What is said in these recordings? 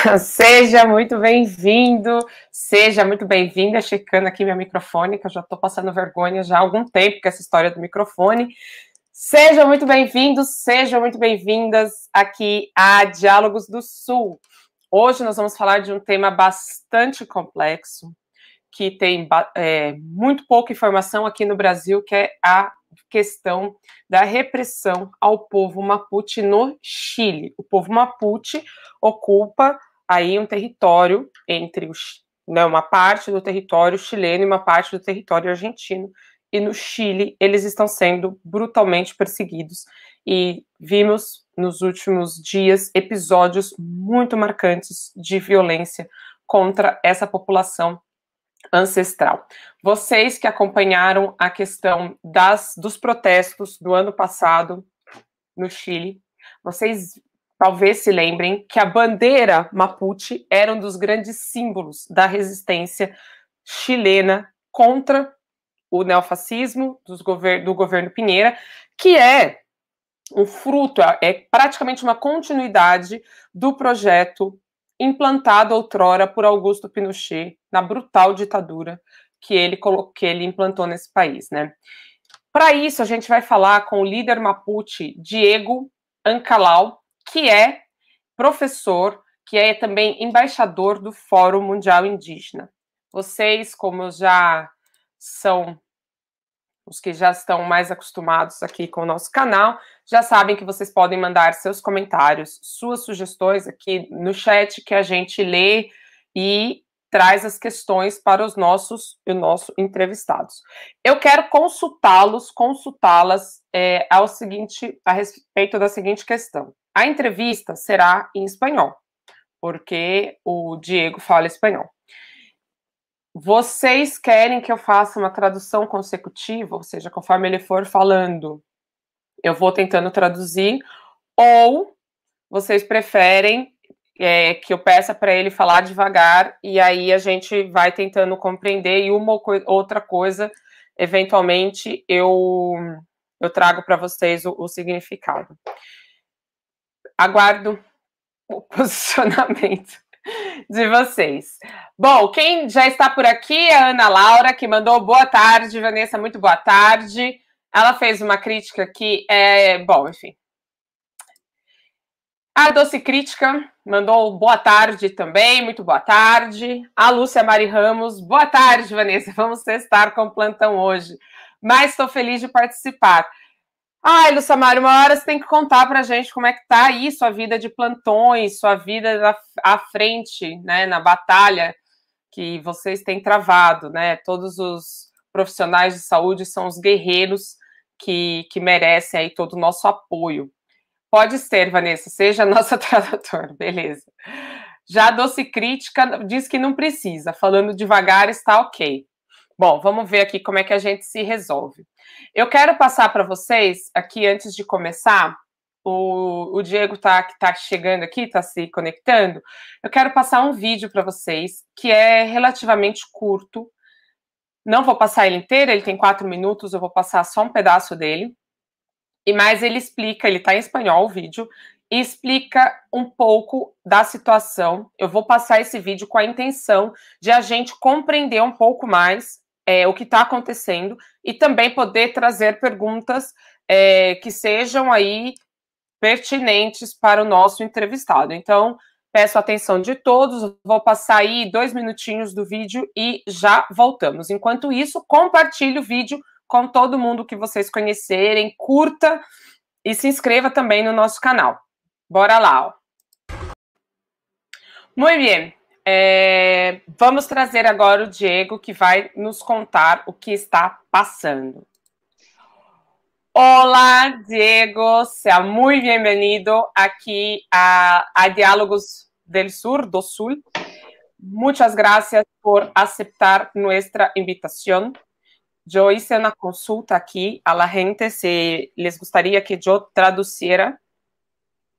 Seja muito bem-vindo, seja muito bem-vinda, checando aqui meu microfone, que eu já estou passando vergonha já há algum tempo com essa história do microfone. Sejam muito bem-vindos, sejam muito bem-vindas aqui a Diálogos do Sul. Hoje nós vamos falar de um tema bastante complexo, que tem é, muito pouca informação aqui no Brasil, que é a questão da repressão ao povo mapuche no Chile. O povo mapuche ocupa aí um território entre os, né, uma parte do território chileno e uma parte do território argentino. E no Chile eles estão sendo brutalmente perseguidos e vimos nos últimos dias episódios muito marcantes de violência contra essa população ancestral. Vocês que acompanharam a questão das, dos protestos do ano passado no Chile, vocês talvez se lembrem que a bandeira mapuche era um dos grandes símbolos da resistência chilena contra o neofascismo gover do governo Pinheira, que é um fruto, é praticamente uma continuidade do projeto implantado outrora por Augusto Pinochet na brutal ditadura que ele, que ele implantou nesse país, né? Para isso, a gente vai falar com o líder mapuche Diego Ancalau, que é professor, que é também embaixador do Fórum Mundial Indígena. Vocês, como já são os que já estão mais acostumados aqui com o nosso canal, já sabem que vocês podem mandar seus comentários, suas sugestões aqui no chat que a gente lê e traz as questões para os nossos e nossos entrevistados. Eu quero consultá-los, consultá-las é, ao seguinte a respeito da seguinte questão. A entrevista será em espanhol, porque o Diego fala espanhol. Vocês querem que eu faça uma tradução consecutiva, ou seja, conforme ele for falando, eu vou tentando traduzir, ou vocês preferem é, que eu peça para ele falar devagar e aí a gente vai tentando compreender e uma co outra coisa, eventualmente eu eu trago para vocês o, o significado aguardo o posicionamento de vocês. Bom, quem já está por aqui é a Ana Laura, que mandou boa tarde, Vanessa, muito boa tarde. Ela fez uma crítica que é. Bom, enfim. A Doce Crítica mandou boa tarde também, muito boa tarde. A Lúcia Mari Ramos, boa tarde, Vanessa. Vamos testar com o plantão hoje. Mas estou feliz de participar. Ai, Luçamário, uma hora você tem que contar pra gente como é que tá aí sua vida de plantões, sua vida na, à frente, né, na batalha que vocês têm travado, né? Todos os profissionais de saúde são os guerreiros que, que merecem aí todo o nosso apoio. Pode ser, Vanessa, seja nossa tradutora, beleza. Já doce crítica diz que não precisa, falando devagar está ok. Bom, vamos ver aqui como é que a gente se resolve. Eu quero passar para vocês aqui antes de começar. O, o Diego tá, tá chegando aqui, tá se conectando. Eu quero passar um vídeo para vocês que é relativamente curto. Não vou passar ele inteiro, ele tem quatro minutos, eu vou passar só um pedaço dele. E mais ele explica, ele está em espanhol o vídeo, e explica um pouco da situação. Eu vou passar esse vídeo com a intenção de a gente compreender um pouco mais é, o que está acontecendo e também poder trazer perguntas é, que sejam aí pertinentes para o nosso entrevistado. Então, peço atenção de todos, vou passar aí dois minutinhos do vídeo e já voltamos. Enquanto isso, compartilhe o vídeo com todo mundo que vocês conhecerem, curta e se inscreva também no nosso canal. Bora lá! Ó. Muy bien, é, vamos trazer agora o Diego, que vai nos contar o que está passando. Olá, Diego, seja muito bem-vindo aqui a, a Diálogos del Sur, do Sul. Muitas graças por aceptar nossa invitação. Eu fiz uma consulta aqui, a la gente se les gostaria que eu traduciera.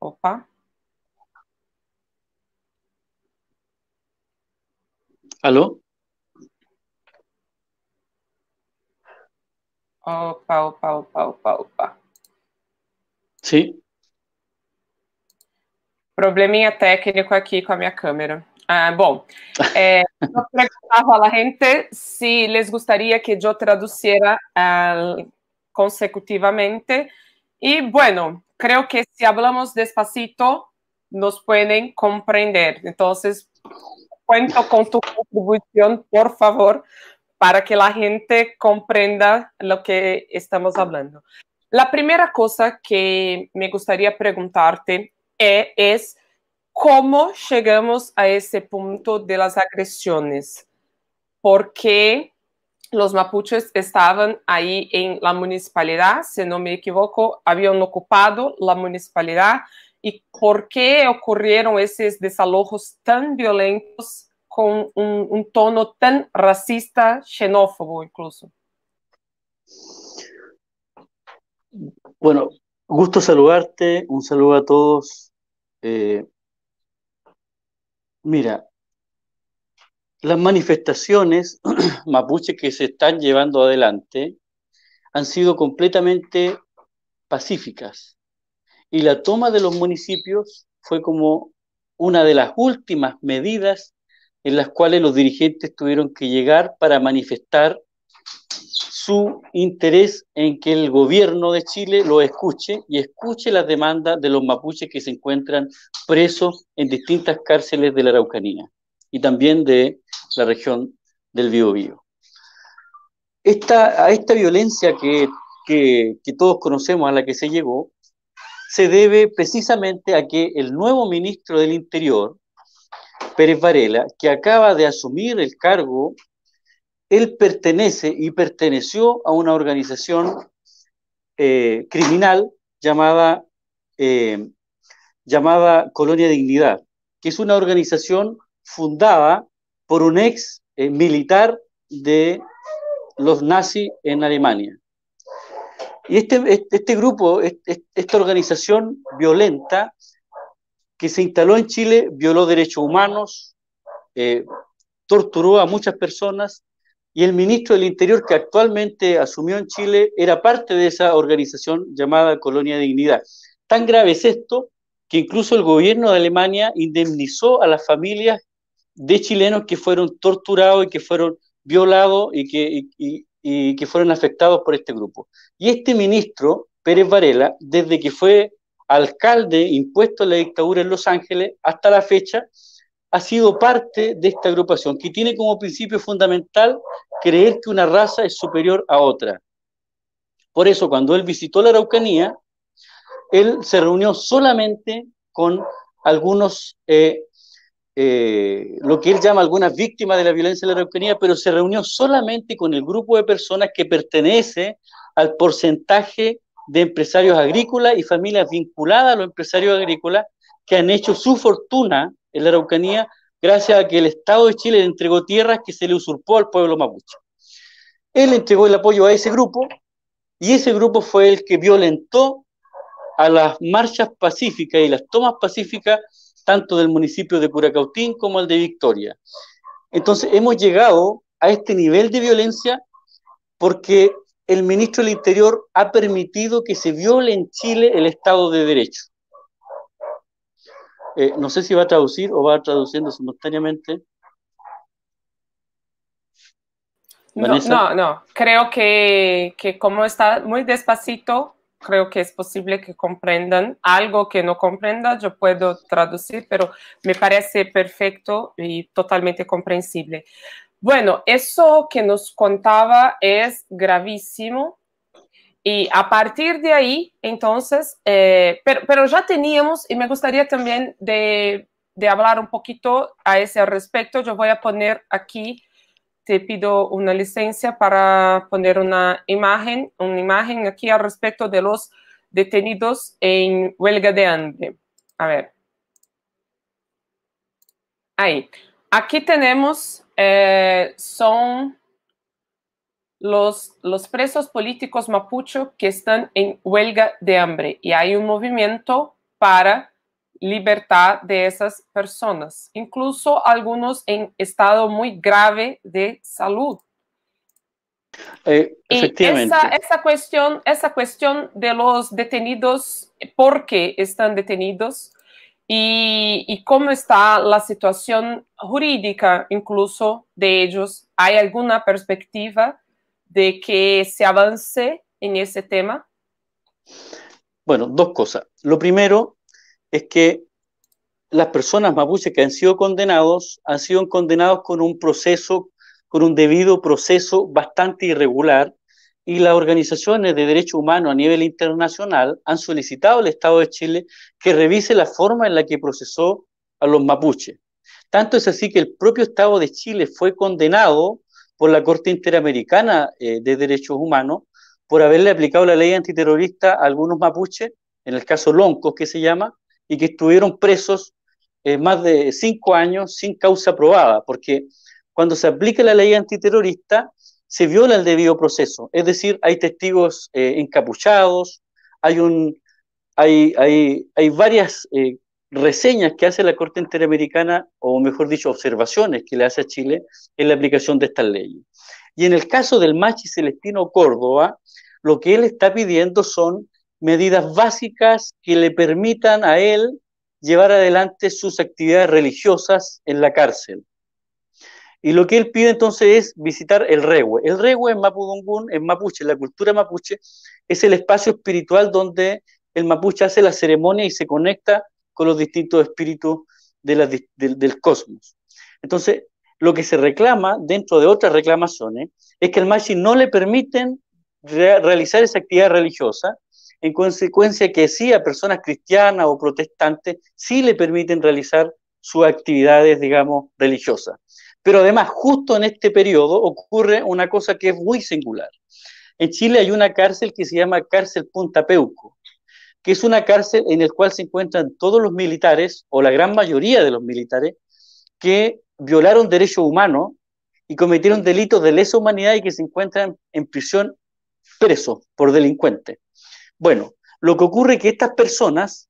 Opa. Alô? Opa, opa, opa, opa, opa. Sim. Probleminha técnico aqui com a minha câmera. Ah, bom, eu é, perguntava a gente se les gostaria que eu traduziera uh, consecutivamente. E, bueno, creo que se hablamos despacito, nos pueden comprender. Entonces, cuento con tu contribución, por favor, para que la gente comprenda lo que estamos hablando. La primera cosa que me gustaría preguntarte eh, es cómo llegamos a ese punto de las agresiones. ¿Por qué los mapuches estaban ahí en la municipalidad? Si no me equivoco, habían ocupado la municipalidad y por qué ocurrieron esos desalojos tan violentos con un, tono tan racista, xenófobo incluso. Bueno, gusto saludarte, un saludo a todos. Eh, mira, las manifestaciones mapuche que se están llevando adelante han sido completamente pacíficas, y la toma de los municipios fue como una de las últimas medidas en las cuales los dirigentes tuvieron que llegar para manifestar su interés en que el gobierno de Chile lo escuche y escuche las demandas de los mapuches que se encuentran presos en distintas cárceles de la Araucanía y también de la región del Biobío. Esta, a esta violencia que, que todos conocemos, a la que se llegó, se debe precisamente a que el nuevo ministro del Interior, Pérez Varela, que acaba de asumir el cargo, él pertenece y perteneció a una organización eh, criminal llamada, eh, llamada Colonia Dignidad, que es una organización fundada por un ex eh, militar de los nazis en Alemania. Y este, este grupo, esta organización violenta que se instaló en Chile, violó derechos humanos, eh, torturó a muchas personas y el ministro del Interior que actualmente asumió en Chile era parte de esa organización llamada Colonia Dignidad. Tan grave es esto que incluso el gobierno de Alemania indemnizó a las familias de chilenos que fueron torturados y que fueron violados y que, y que fueron afectados por este grupo. Y este ministro, Pérez Varela, desde que fue alcalde impuesto a la dictadura en Los Ángeles hasta la fecha, ha sido parte de esta agrupación, que tiene como principio fundamental creer que una raza es superior a otra. Por eso, cuando él visitó la Araucanía, él se reunió solamente con algunos eh, eh, lo que él llama algunas víctimas de la violencia en la Araucanía, pero se reunió solamente con el grupo de personas que pertenece al porcentaje de empresarios agrícolas y familias vinculadas a los empresarios agrícolas que han hecho su fortuna en la Araucanía gracias a que el Estado de Chile le entregó tierras que se le usurpó al pueblo mapuche. Él entregó el apoyo a ese grupo y ese grupo fue el que violentó a las marchas pacíficas y las tomas pacíficas tanto del municipio de Curacautín como el de Victoria. Entonces, hemos llegado a este nivel de violencia porque el ministro del Interior ha permitido que se viole en Chile el Estado de Derecho. Eh, no sé si va a traducir o va traduciendo simultáneamente. No, no, creo que, que como está muy despacito, creo que es posible que comprendan algo que no comprenda, yo puedo traducir, pero me parece perfecto y totalmente comprensible. Bueno, eso que nos contaba es gravísimo y a partir de ahí, entonces, eh, pero, pero, ya teníamos, y me gustaría también de, de, hablar un poquito a ese respecto, yo voy a poner aquí te pido una licencia para poner una imagen, una imagen aquí al respecto de los detenidos en huelga de hambre. A ver. Ahí. Aquí tenemos, eh, son los, los presos políticos mapucho que están en huelga de hambre y hay un movimiento para libertad de esas personas, incluso algunos en estado muy grave de salud. Eh, esa, cuestión, esa cuestión de los detenidos, por qué están detenidos y, y, cómo está la situación jurídica incluso de ellos. ¿Hay alguna perspectiva de que se avance en ese tema? Bueno, dos cosas. Lo primero, es que las personas mapuches que han sido condenados han sido condenados con un proceso, con un debido proceso bastante irregular y las organizaciones de derechos humanos a nivel internacional han solicitado al Estado de Chile que revise la forma en la que procesó a los mapuches. Tanto es así que el propio Estado de Chile fue condenado por la Corte Interamericana eh, de Derechos Humanos por haberle aplicado la ley antiterrorista a algunos mapuches, en el caso Loncos que se llama, y que estuvieron presos eh, más de cinco años sin causa probada, porque cuando se aplica la ley antiterrorista se viola el debido proceso, es decir, hay testigos eh, encapuchados, hay, un, hay, varias eh, reseñas que hace la Corte Interamericana, o mejor dicho, observaciones que le hace a Chile en la aplicación de estas leyes. Y en el caso del Machi Celestino Córdoba, lo que él está pidiendo son medidas básicas que le permitan a él llevar adelante sus actividades religiosas en la cárcel. Y lo que él pide entonces es visitar el Rehue. El Rehue en Mapudungún, en Mapuche, en la cultura mapuche, es el espacio espiritual donde el mapuche hace la ceremonia y se conecta con los distintos espíritus del cosmos. Entonces, lo que se reclama dentro de otras reclamaciones es que al machi no le permiten realizar esa actividad religiosa en consecuencia que sí a personas cristianas o protestantes sí le permiten realizar sus actividades, digamos, religiosas. Pero además, justo en este periodo ocurre una cosa que es muy singular. En Chile hay una cárcel que se llama Cárcel Punta Peuco, que es una cárcel en la cual se encuentran todos los militares, o la gran mayoría de los militares, que violaron derechos humanos y cometieron delitos de lesa humanidad y que se encuentran en prisión presos por delincuentes. Bueno, lo que ocurre es que estas personas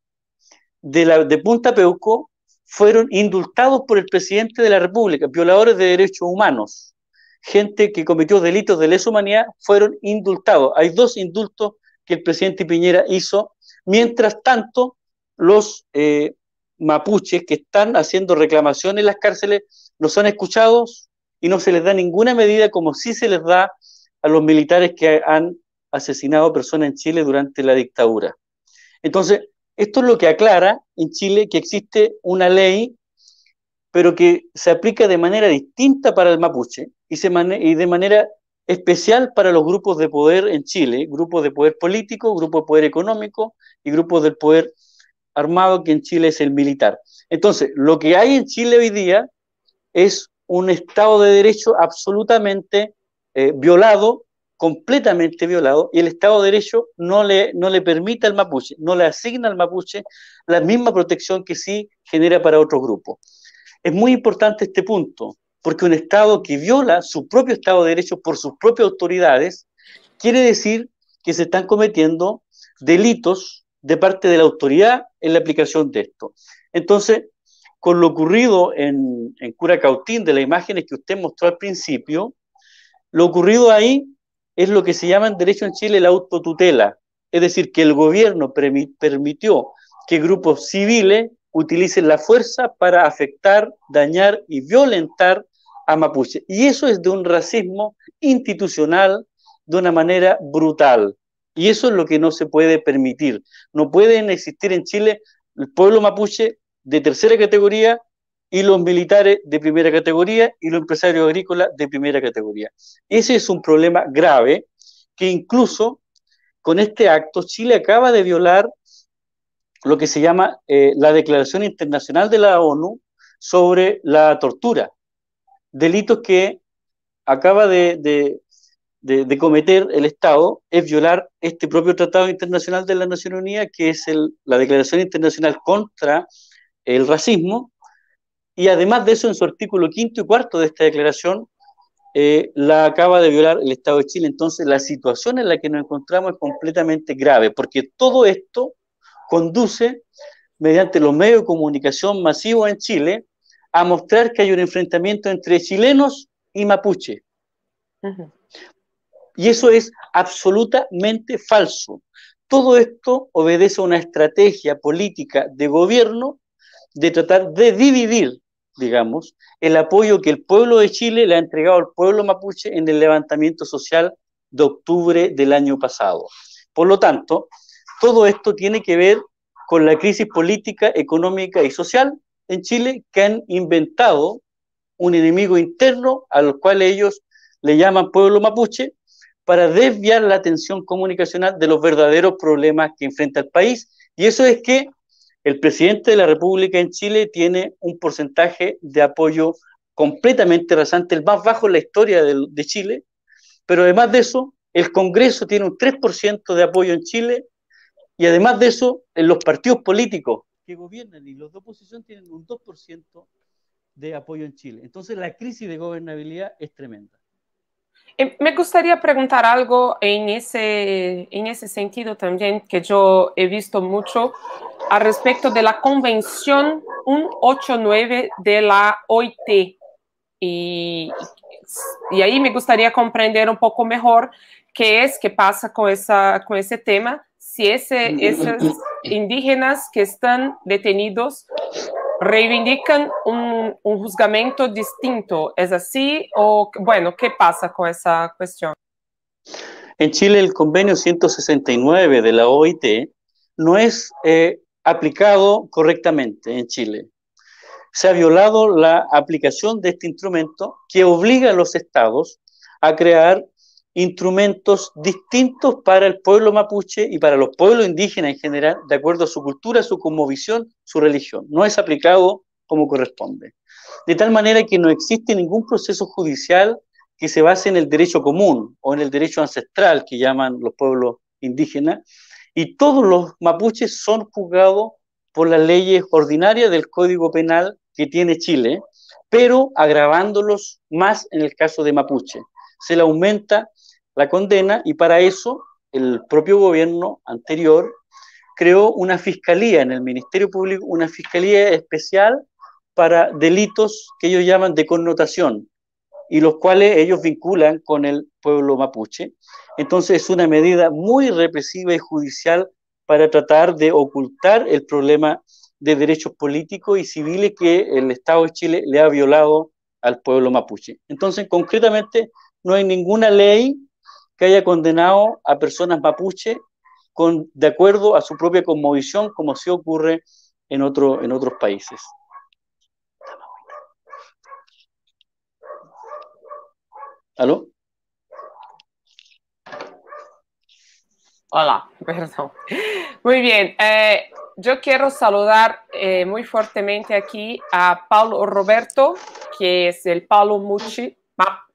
de, Punta Peuco fueron indultados por el presidente de la República, violadores de derechos humanos, gente que cometió delitos de lesa humanidad, fueron indultados. Hay dos indultos que el presidente Piñera hizo. Mientras tanto, los eh, mapuches que están haciendo reclamaciones en las cárceles los han escuchados y no se les da ninguna medida como si se les da a los militares que han asesinado personas en Chile durante la dictadura. Entonces, esto es lo que aclara en Chile que existe una ley, pero que se aplica de manera distinta para el mapuche y, de manera especial para los grupos de poder en Chile, grupos de poder político, grupos de poder económico y grupos del poder armado, que en Chile es el militar. Entonces, lo que hay en Chile hoy día es un Estado de Derecho absolutamente eh, violado completamente violado y el Estado de Derecho no le, no le permite al mapuche, no le asigna al mapuche la misma protección que sí genera para otros grupos. Es muy importante este punto, porque un Estado que viola su propio Estado de Derecho por sus propias autoridades, quiere decir que se están cometiendo delitos de parte de la autoridad en la aplicación de esto. Entonces, con lo ocurrido en, en Cautín, de las imágenes que usted mostró al principio, lo ocurrido ahí es lo que se llama en derecho en Chile la autotutela, es decir, que el gobierno permitió que grupos civiles utilicen la fuerza para afectar, dañar y violentar a mapuche. Y eso es de un racismo institucional de una manera brutal. Y eso es lo que no se puede permitir. No pueden existir en Chile el pueblo mapuche de tercera categoría y los militares de primera categoría y los empresarios agrícolas de primera categoría. Ese es un problema grave que incluso con este acto Chile acaba de violar lo que se llama eh, la Declaración Internacional de la ONU sobre la tortura, delitos que acaba de, cometer el Estado es violar este propio Tratado Internacional de la Nación Unida que es la Declaración Internacional contra el Racismo, y además de eso, en su artículo quinto y cuarto de esta declaración, eh, la acaba de violar el Estado de Chile. Entonces, la situación en la que nos encontramos es completamente grave, porque todo esto conduce, mediante los medios de comunicación masivos en Chile, a mostrar que hay un enfrentamiento entre chilenos y mapuche. Y eso es absolutamente falso. Todo esto obedece a una estrategia política de gobierno de tratar de dividir, digamos, el apoyo que el pueblo de Chile le ha entregado al pueblo mapuche en el levantamiento social de octubre del año pasado. Por lo tanto, todo esto tiene que ver con la crisis política, económica y social en Chile que han inventado un enemigo interno al cual ellos le llaman pueblo mapuche para desviar la atención comunicacional de los verdaderos problemas que enfrenta el país. Y eso es que el presidente de la República en Chile tiene un porcentaje de apoyo completamente rasante, el más bajo en la historia de, Chile, pero además de eso, el Congreso tiene un 3% de apoyo en Chile y además de eso, en los partidos políticos que gobiernan y los de oposición tienen un 2% de apoyo en Chile. Entonces la crisis de gobernabilidad es tremenda. Eh, me gustaría preguntar algo en ese, en ese sentido también, que yo he visto mucho al respecto de la Convención 189 de la OIT. Y, y ahí me gustaría comprender un poco mejor qué es, qué pasa con, esa, con ese tema, si ese, mm, esos indígenas que están detenidos reivindican un, un juzgamento distinto. ¿Es así? O, bueno, ¿qué pasa con esa cuestión? En Chile el convenio 169 de la OIT no es eh, aplicado correctamente en Chile. Se ha violado la aplicación de este instrumento que obliga a los estados a crear instrumentos distintos para el pueblo mapuche y para los pueblos indígenas en general, de acuerdo a su cultura, su cosmovisión, su religión. No es aplicado como corresponde. De tal manera que no existe ningún proceso judicial que se base en el derecho común o en el derecho ancestral que llaman los pueblos indígenas. Y todos los mapuches son juzgados por las leyes ordinarias del Código Penal que tiene Chile, pero agravándolos más en el caso de mapuche. Se le aumenta la condena y para eso el propio gobierno anterior creó una fiscalía en el Ministerio Público, una fiscalía especial para delitos que ellos llaman de connotación y los cuales ellos vinculan con el pueblo mapuche. Entonces es una medida muy represiva y judicial para tratar de ocultar el problema de derechos políticos y civiles que el Estado de Chile le ha violado al pueblo mapuche. Entonces, concretamente, no hay ninguna ley que haya condenado a personas mapuche con, de acuerdo a su propia conmovisión, como se ocurre en, otro, en otros países. ¿Aló? Hola, perdón. Muy bien. Eh, yo quiero saludar eh, muy fuertemente aquí a Paulo Roberto, que es el Paulo Mucci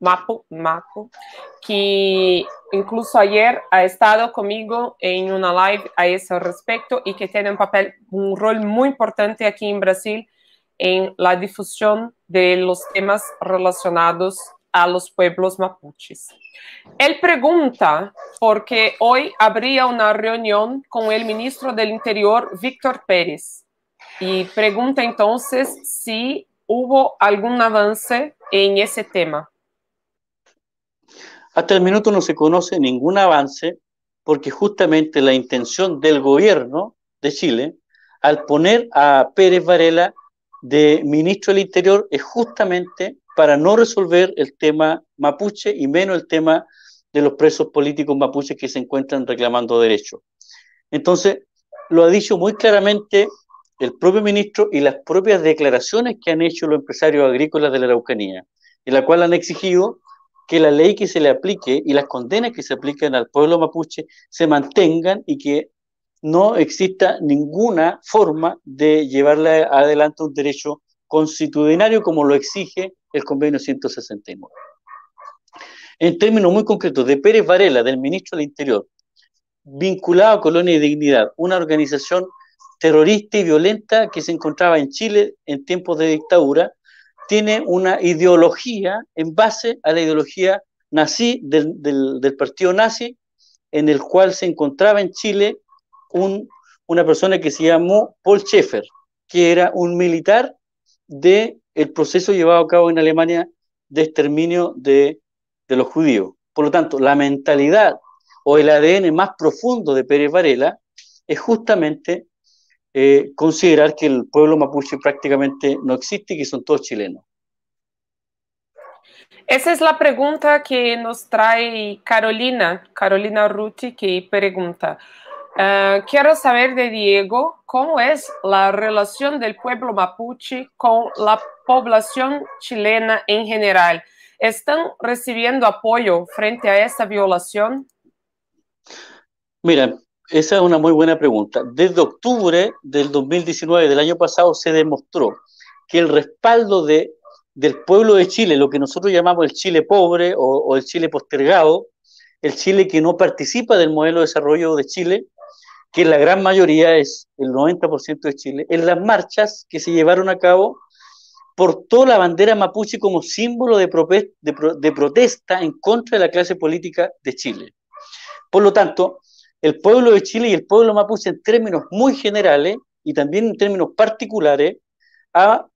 Mapo, que incluso ayer ha estado conmigo en una live a ese respecto y que tiene un papel, un rol muy importante aquí en Brasil en la difusión de los temas relacionados a los pueblos mapuches. Él pregunta, porque hoy habría una reunión con el ministro del Interior, Víctor Pérez, y pregunta entonces si hubo algún avance en ese tema. Hasta el minuto no se conoce ningún avance porque justamente la intención del gobierno de Chile al poner a Pérez Varela de ministro del Interior es justamente para no resolver el tema mapuche y menos el tema de los presos políticos mapuches que se encuentran reclamando derechos. Entonces, lo ha dicho muy claramente el propio ministro y las propias declaraciones que han hecho los empresarios agrícolas de la Araucanía, en la cual han exigido que la ley que se le aplique y las condenas que se apliquen al pueblo mapuche se mantengan y que no exista ninguna forma de llevarle adelante un derecho constitucionario como lo exige el convenio 169. En términos muy concretos, de Pérez Varela, del ministro del Interior, vinculado a Colonia y Dignidad, una organización terrorista y violenta que se encontraba en Chile en tiempos de dictadura, tiene una ideología en base a la ideología nazi del, partido nazi, en el cual se encontraba en Chile un, una persona que se llamó Paul Schaeffer, que era un militar del el proceso llevado a cabo en Alemania de exterminio de, de los judíos. Por lo tanto, la mentalidad o el ADN más profundo de Pérez Varela es justamente eh, considerar que el pueblo mapuche prácticamente no existe y que son todos chilenos? Esa es la pregunta que nos trae Carolina, Carolina Ruti, que pregunta, ah, quiero saber de Diego cómo es la relación del pueblo mapuche con la población chilena en general. ¿Están recibiendo apoyo frente a esta violación? Mira, esa es una muy buena pregunta. Desde octubre del 2019, del año pasado, se demostró que el respaldo de, del pueblo de Chile, lo que nosotros llamamos el Chile pobre o, el Chile postergado, el Chile que no participa del modelo de desarrollo de Chile, que la gran mayoría es el 90% de Chile, en las marchas que se llevaron a cabo, portó la bandera mapuche como símbolo de protesta en contra de la clase política de Chile. Por lo tanto, el pueblo de Chile y el pueblo mapuche en términos muy generales y también en términos particulares ha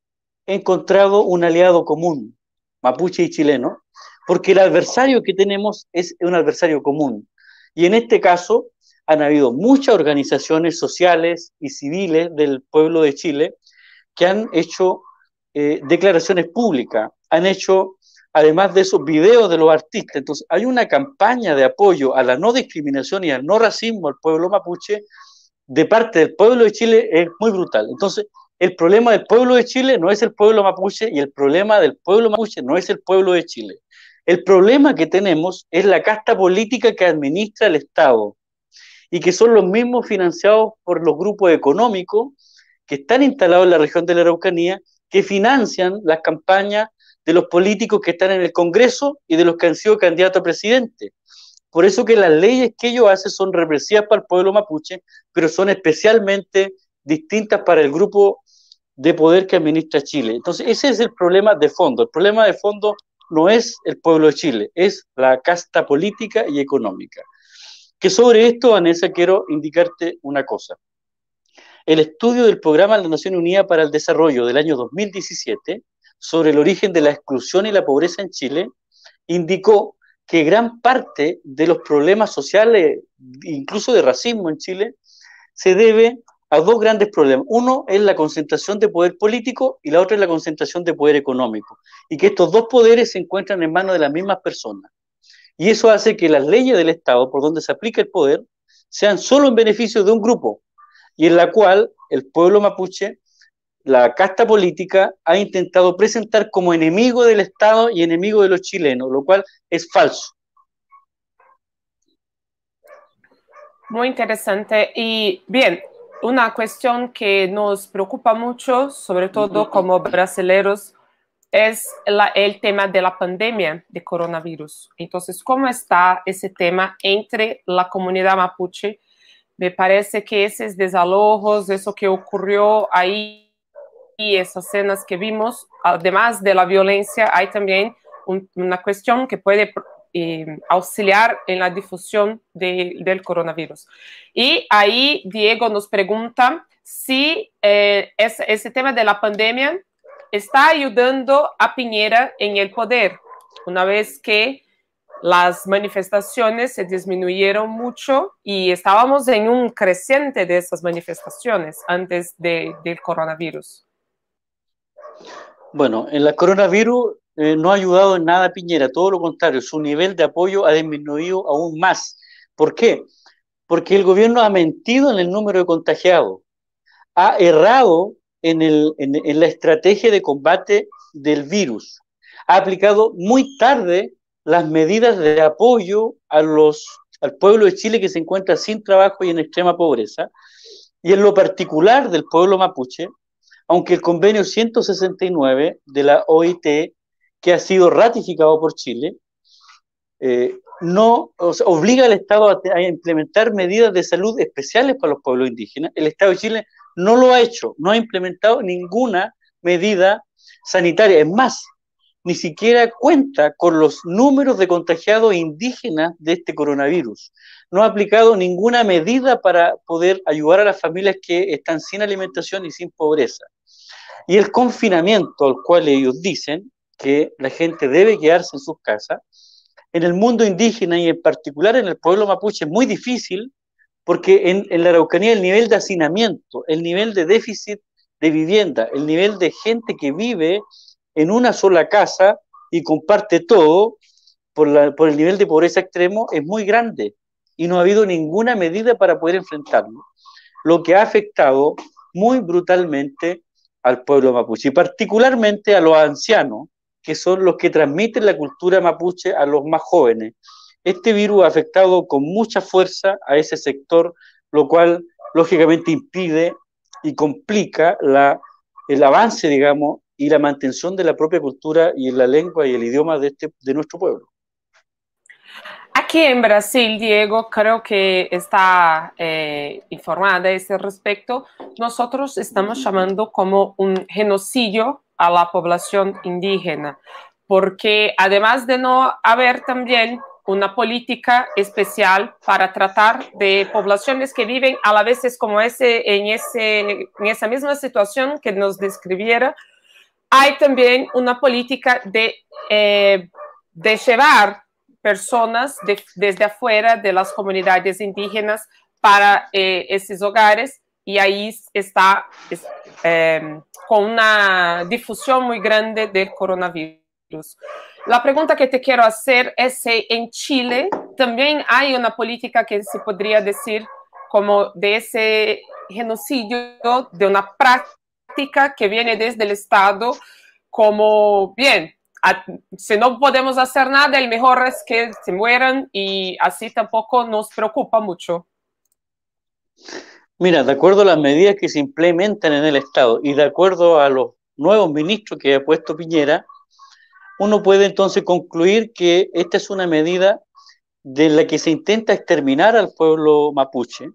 encontrado un aliado común, mapuche y chileno, porque el adversario que tenemos es un adversario común. Y en este caso han habido muchas organizaciones sociales y civiles del pueblo de Chile que han hecho eh, declaraciones públicas, han hecho además de esos videos de los artistas. Entonces, hay una campaña de apoyo a la no discriminación y al no racismo al pueblo mapuche de parte del pueblo de Chile es muy brutal. Entonces, el problema del pueblo de Chile no es el pueblo mapuche y el problema del pueblo mapuche no es el pueblo de Chile. El problema que tenemos es la casta política que administra el Estado y que son los mismos financiados por los grupos económicos que están instalados en la región de la Araucanía, que financian las campañas de los políticos que están en el Congreso y de los que han sido candidatos a presidente. Por eso que las leyes que ellos hacen son represivas para el pueblo mapuche, pero son especialmente distintas para el grupo de poder que administra Chile. Entonces, ese es el problema de fondo. El problema de fondo no es el pueblo de Chile, es la casta política y económica. Que sobre esto, Vanessa, quiero indicarte una cosa. El estudio del Programa de la Nación Unida para el Desarrollo del año 2017 sobre el origen de la exclusión y la pobreza en Chile, indicó que gran parte de los problemas sociales, incluso de racismo en Chile, se debe a dos grandes problemas. Uno es la concentración de poder político y la otra es la concentración de poder económico. Y que estos dos poderes se encuentran en manos de las mismas personas. Y eso hace que las leyes del Estado, por donde se aplica el poder, sean solo en beneficio de un grupo, y en la cual el pueblo mapuche la casta política ha intentado presentar como enemigo del Estado y enemigo de los chilenos, lo cual es falso. Muy interesante. Y bien, una cuestión que nos preocupa mucho, sobre todo como brasileños, es el tema de la pandemia de coronavirus. Entonces, ¿cómo está ese tema entre la comunidad mapuche? Me parece que esos desalojos, eso que ocurrió ahí y esas escenas que vimos, además de la violencia, hay también una cuestión que puede eh, auxiliar en la difusión del coronavirus. Y ahí Diego nos pregunta si eh, ese tema de la pandemia está ayudando a Piñera en el poder, una vez que las manifestaciones se disminuyeron mucho y estábamos en un creciente de esas manifestaciones antes del coronavirus. Bueno, en la coronavirus eh, no ha ayudado en nada a Piñera, todo lo contrario, su nivel de apoyo ha disminuido aún más. ¿Por qué? Porque el gobierno ha mentido en el número de contagiados, ha errado en, en la estrategia de combate del virus, ha aplicado muy tarde las medidas de apoyo a los, al pueblo de Chile que se encuentra sin trabajo y en extrema pobreza, y en lo particular del pueblo mapuche, aunque el convenio 169 de la OIT, que ha sido ratificado por Chile, eh, no obliga al Estado a, a, implementar medidas de salud especiales para los pueblos indígenas. El Estado de Chile no lo ha hecho, no ha implementado ninguna medida sanitaria. Es más, ni siquiera cuenta con los números de contagiados indígenas de este coronavirus. No ha aplicado ninguna medida para poder ayudar a las familias que están sin alimentación y sin pobreza. Y el confinamiento al cual ellos dicen que la gente debe quedarse en sus casas, en el mundo indígena y en particular en el pueblo mapuche es muy difícil porque en, la Araucanía el nivel de hacinamiento, el nivel de déficit de vivienda, el nivel de gente que vive en una sola casa y comparte todo por el nivel de pobreza extremo es muy grande y no ha habido ninguna medida para poder enfrentarlo, lo que ha afectado muy brutalmente al pueblo mapuche y particularmente a los ancianos, que son los que transmiten la cultura mapuche a los más jóvenes. Este virus ha afectado con mucha fuerza a ese sector, lo cual lógicamente impide y complica la, el avance, digamos, y la mantención de la propia cultura y la lengua y el idioma de, este, de nuestro pueblo. Aquí en Brasil, Diego, creo que está eh, informada a ese respecto. Nosotros estamos llamando como un genocidio a la población indígena, porque además de no haber también una política especial para tratar de poblaciones que viven a la vez como ese, en, ese, en esa misma situación que nos describiera, hay también una política de, eh, de llevar personas desde afuera de las comunidades indígenas para eh, esos hogares y ahí está em, con una difusión muy grande del coronavirus. La pregunta que te quiero hacer es si en Chile también hay una política que se podría decir como de ese genocidio, de una práctica que viene desde el Estado, como bien, si no podemos hacer nada, el mejor es que se mueran y así tampoco nos preocupa mucho. Mira, de acuerdo a las medidas que se implementan en el Estado y de acuerdo a los nuevos ministros que ha puesto Piñera, uno puede entonces concluir que esta es una medida de la que se intenta exterminar al pueblo mapuche,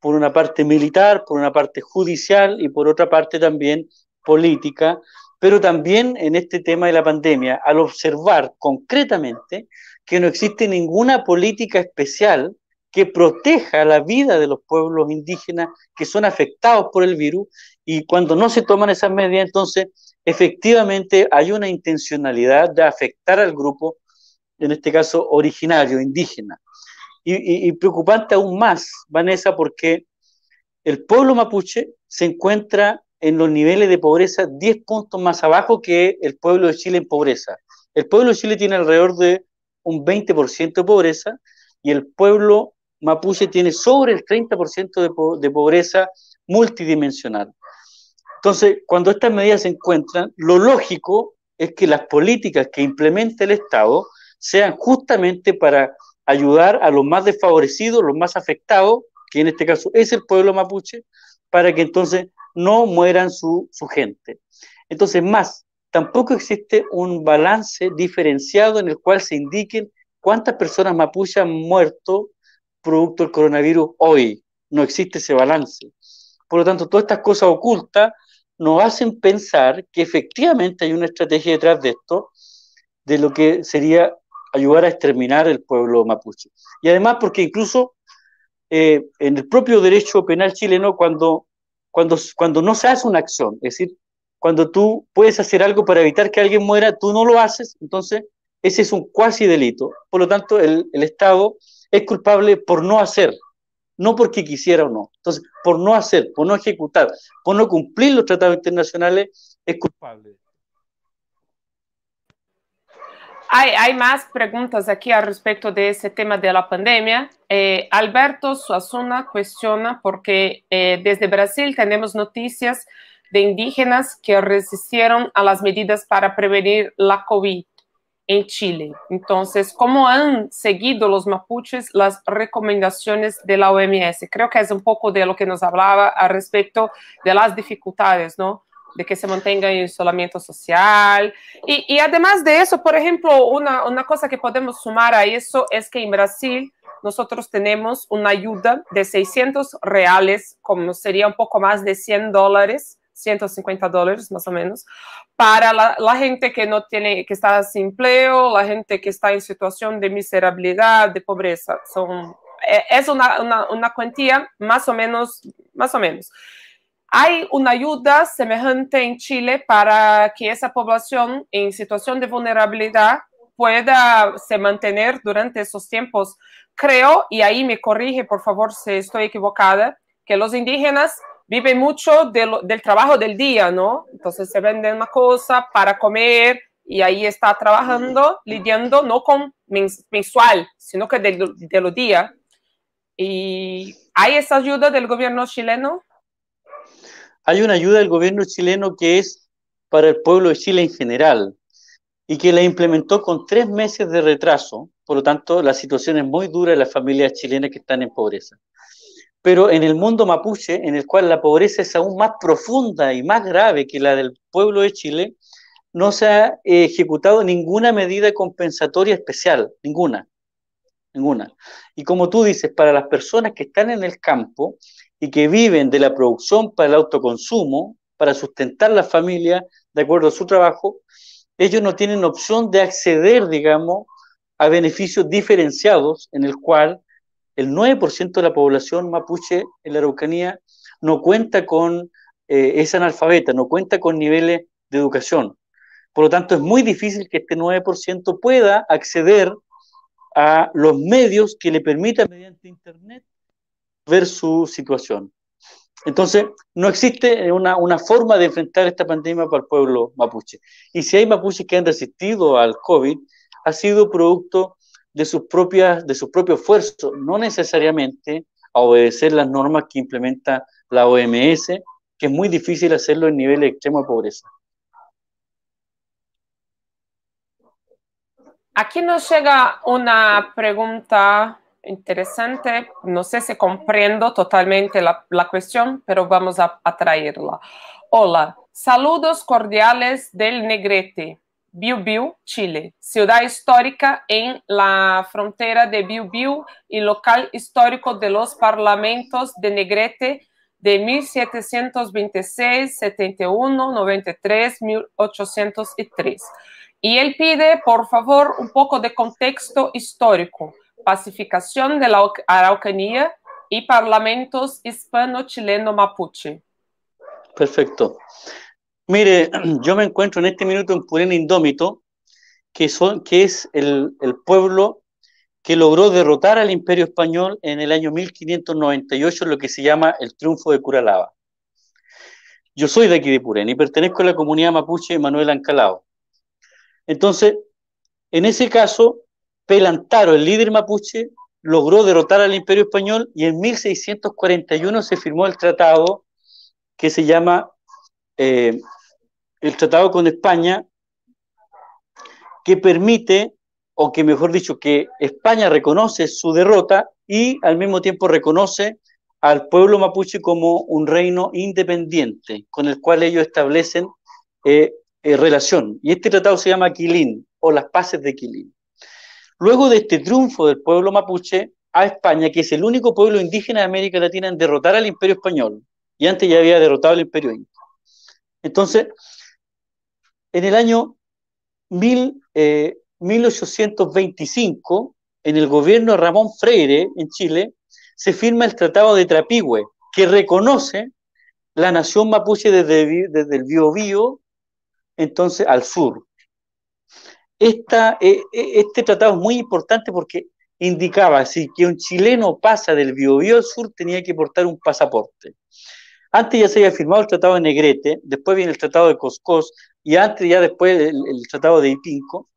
por una parte militar, por una parte judicial y por otra parte también política, pero también en este tema de la pandemia, al observar concretamente que no existe ninguna política especial que proteja la vida de los pueblos indígenas que son afectados por el virus y cuando no se toman esas medidas, entonces efectivamente hay una intencionalidad de afectar al grupo, en este caso originario, indígena. Y, preocupante aún más, Vanessa, porque el pueblo mapuche se encuentra en los niveles de pobreza 10 puntos más abajo que el pueblo de Chile en pobreza. El pueblo de Chile tiene alrededor de un 20% de pobreza y el pueblo mapuche tiene sobre el 30% de, de pobreza multidimensional. Entonces, cuando estas medidas se encuentran, lo lógico es que las políticas que implemente el Estado sean justamente para ayudar a los más desfavorecidos, los más afectados, que en este caso es el pueblo mapuche, para que entonces no mueran su, gente. Entonces, más, tampoco existe un balance diferenciado en el cual se indiquen cuántas personas mapuche han muerto producto del coronavirus hoy. No existe ese balance. Por lo tanto, todas estas cosas ocultas nos hacen pensar que efectivamente hay una estrategia detrás de esto, de lo que sería ayudar a exterminar el pueblo mapuche. Y además porque incluso eh, en el propio derecho penal chileno, cuando cuando, cuando no se hace una acción, es decir, cuando tú puedes hacer algo para evitar que alguien muera, tú no lo haces, entonces ese es un cuasi delito. Por lo tanto, el, el Estado es culpable por no hacer, no porque quisiera o no. Entonces, por no hacer, por no ejecutar, por no cumplir los tratados internacionales, es culpable. Hay, más preguntas aquí al respecto de ese tema de la pandemia. Eh, Alberto Suazuna cuestiona porque eh, desde Brasil tenemos noticias de indígenas que resistieron a las medidas para prevenir la COVID en Chile. Entonces, ¿cómo han seguido los mapuches las recomendaciones de la OMS? Creo que es un poco de lo que nos hablaba al respecto de las dificultades, ¿no? de que se mantenga en isolamiento social. Y, además de eso, por ejemplo, una, una cosa que podemos sumar a eso es que en Brasil nosotros tenemos una ayuda de 600 reales, como sería un poco más de 100 dólares, 150 dólares más o menos, para la, gente que no tiene, que está sin empleo, la gente que está en situación de miserabilidad, de pobreza. Son, eh, es una, una cuantía más o menos, más o menos. Hay una ayuda semejante en Chile para que esa población en situación de vulnerabilidad pueda se mantener durante esos tiempos. Creo, y ahí me corrige por favor si estoy equivocada, que los indígenas viven mucho del trabajo del día, ¿no? Entonces se venden una cosa para comer y ahí está trabajando, lidiando no con mensual, sino que de, de los días. ¿Y hay esa ayuda del gobierno chileno? hay una ayuda del gobierno chileno que es para el pueblo de Chile en general y que la implementó con tres meses de retraso. Por lo tanto, la situación es muy dura de las familias chilenas que están en pobreza. Pero en el mundo mapuche, en el cual la pobreza es aún más profunda y más grave que la del pueblo de Chile, no se ha ejecutado ninguna medida compensatoria especial, ninguna, ninguna. Y como tú dices, para las personas que están en el campo, y que viven de la producción para el autoconsumo, para sustentar la familia de acuerdo a su trabajo, ellos no tienen opción de acceder, digamos, a beneficios diferenciados en el cual el 9% de la población mapuche en la Araucanía no cuenta con, esa eh, es analfabeta, no cuenta con niveles de educación. Por lo tanto, es muy difícil que este 9% pueda acceder a los medios que le permitan mediante Internet ver su situación. Entonces, no existe eh, una, forma de enfrentar esta pandemia para el pueblo mapuche. Y si hay mapuches que han resistido al COVID, ha sido producto de sus propias, de su propio esfuerzo, no necesariamente a obedecer las normas que implementa la OMS, que es muy difícil hacerlo en niveles de de pobreza. Aquí nos llega una pregunta interesante. No sé si comprendo totalmente la, cuestión, pero vamos a, traerla. Hola, saludos cordiales del Negrete, Biu Chile, ciudad histórica en la frontera de Biu y local histórico de los parlamentos de Negrete de 1726, 71, 93, 1803. Y él pide, por favor, un poco de contexto histórico pacificación de la Araucanía y parlamentos hispano-chileno mapuche. Perfecto. Mire, yo me encuentro en este minuto en Purén Indómito, que, es el, pueblo que logró derrotar al imperio español en el año 1598, lo que se llama el triunfo de Curalaba. Yo soy de aquí de Purén y pertenezco a la comunidad mapuche de Manuel Ancalao. Entonces, en ese caso, Pelantaro, el líder mapuche, logró derrotar al imperio español y en 1641 se firmó el tratado que se llama eh, el tratado con España, que permite, o que mejor dicho, que España reconoce su derrota y al mismo tiempo reconoce al pueblo mapuche como un reino independiente con el cual ellos establecen eh, eh, relación. Y este tratado se llama Quilín o las paces de Quilín. Luego de este triunfo del pueblo mapuche a España, que es el único pueblo indígena de América Latina en derrotar al imperio español, y antes ya había derrotado al imperio Entonces, en el año 1825, eh, en el gobierno de Ramón Freire, en Chile, se firma el Tratado de Trapigüe, que reconoce la nación mapuche desde, desde el Biobío, entonces al sur. E, e, este tratado es muy importante porque indicaba si que un chileno pasa del Biobío al sur tenía que portar un pasaporte. Antes ya se había firmado el Tratado de Negrete, después viene el Tratado de Coscos y antes ya después el, Tratado de Ipinco.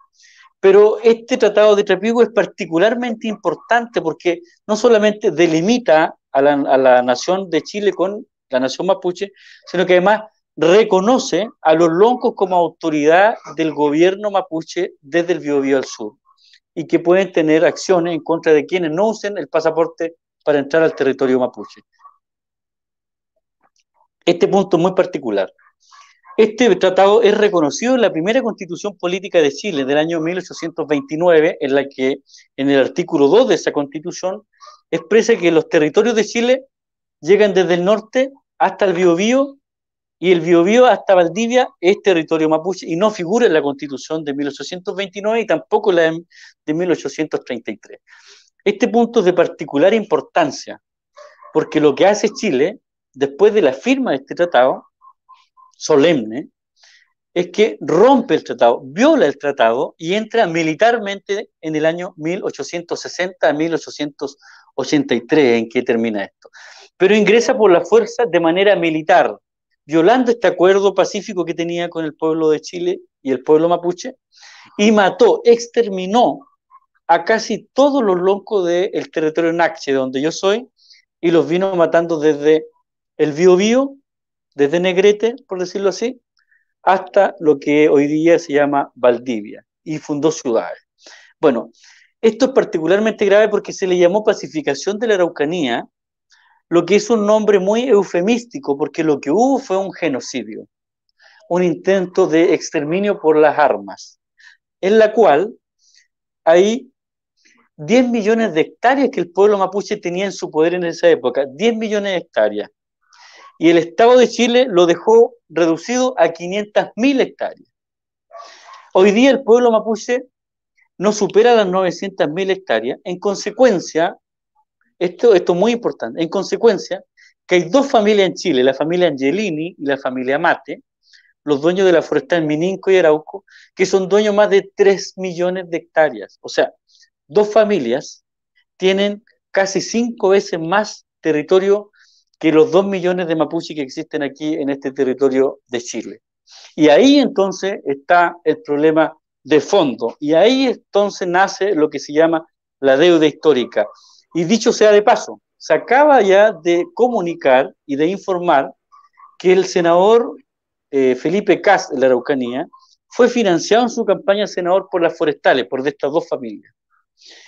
Pero este Tratado de Trapigo es particularmente importante porque no solamente delimita a la nación de Chile con la nación mapuche, sino que además reconoce a los loncos como autoridad del gobierno mapuche desde el Biobío al sur y que pueden tener acciones en contra de quienes no usen el pasaporte para entrar al territorio mapuche. Este punto es muy particular. Este tratado es reconocido en la primera constitución política de Chile del año 1829, en la que en el artículo 2 de esa constitución expresa que los territorios de Chile llegan desde el norte hasta el Biobío y el Biobío hasta Valdivia es territorio mapuche y no figura en la constitución de 1829 y tampoco la de 1833. Este punto es de particular importancia porque lo que hace Chile después de la firma de este tratado solemne es que rompe el tratado, viola el tratado y entra militarmente en el año 1860 a 1883 en que termina esto. Pero ingresa por la fuerza de manera militar, violando este acuerdo pacífico que tenía con el pueblo de Chile y el pueblo mapuche, y mató, exterminó a casi todos los loncos del territorio de de donde yo soy, y los vino matando desde el Biobío, desde Negrete, por decirlo así, hasta lo que hoy día se llama Valdivia, y fundó ciudades. Bueno, esto es particularmente grave porque se le llamó pacificación de la Araucanía, lo que es un nombre muy eufemístico, porque lo que hubo fue un genocidio, un intento de exterminio por las armas, en la cual hay 10 millones de hectáreas que el pueblo mapuche tenía en su poder en esa época, 10 millones de hectáreas. Y el Estado de Chile lo dejó reducido a mil hectáreas. Hoy día el pueblo mapuche no supera las mil hectáreas. En consecuencia, esto, es muy importante. En consecuencia, que hay dos familias en Chile, la familia Angelini y la familia Mate, los dueños de la forestal Mininco y Arauco, que son dueños más de 3 millones de hectáreas. O sea, dos familias tienen casi cinco veces más territorio que los 2 millones de mapuche que existen aquí en este territorio de Chile. Y ahí entonces está el problema de fondo. Y ahí entonces nace lo que se llama la deuda histórica. Y dicho sea de paso, se acaba ya de comunicar y de informar que el senador eh, Felipe Cas de la Araucanía fue financiado en su campaña senador por las forestales, por estas dos familias.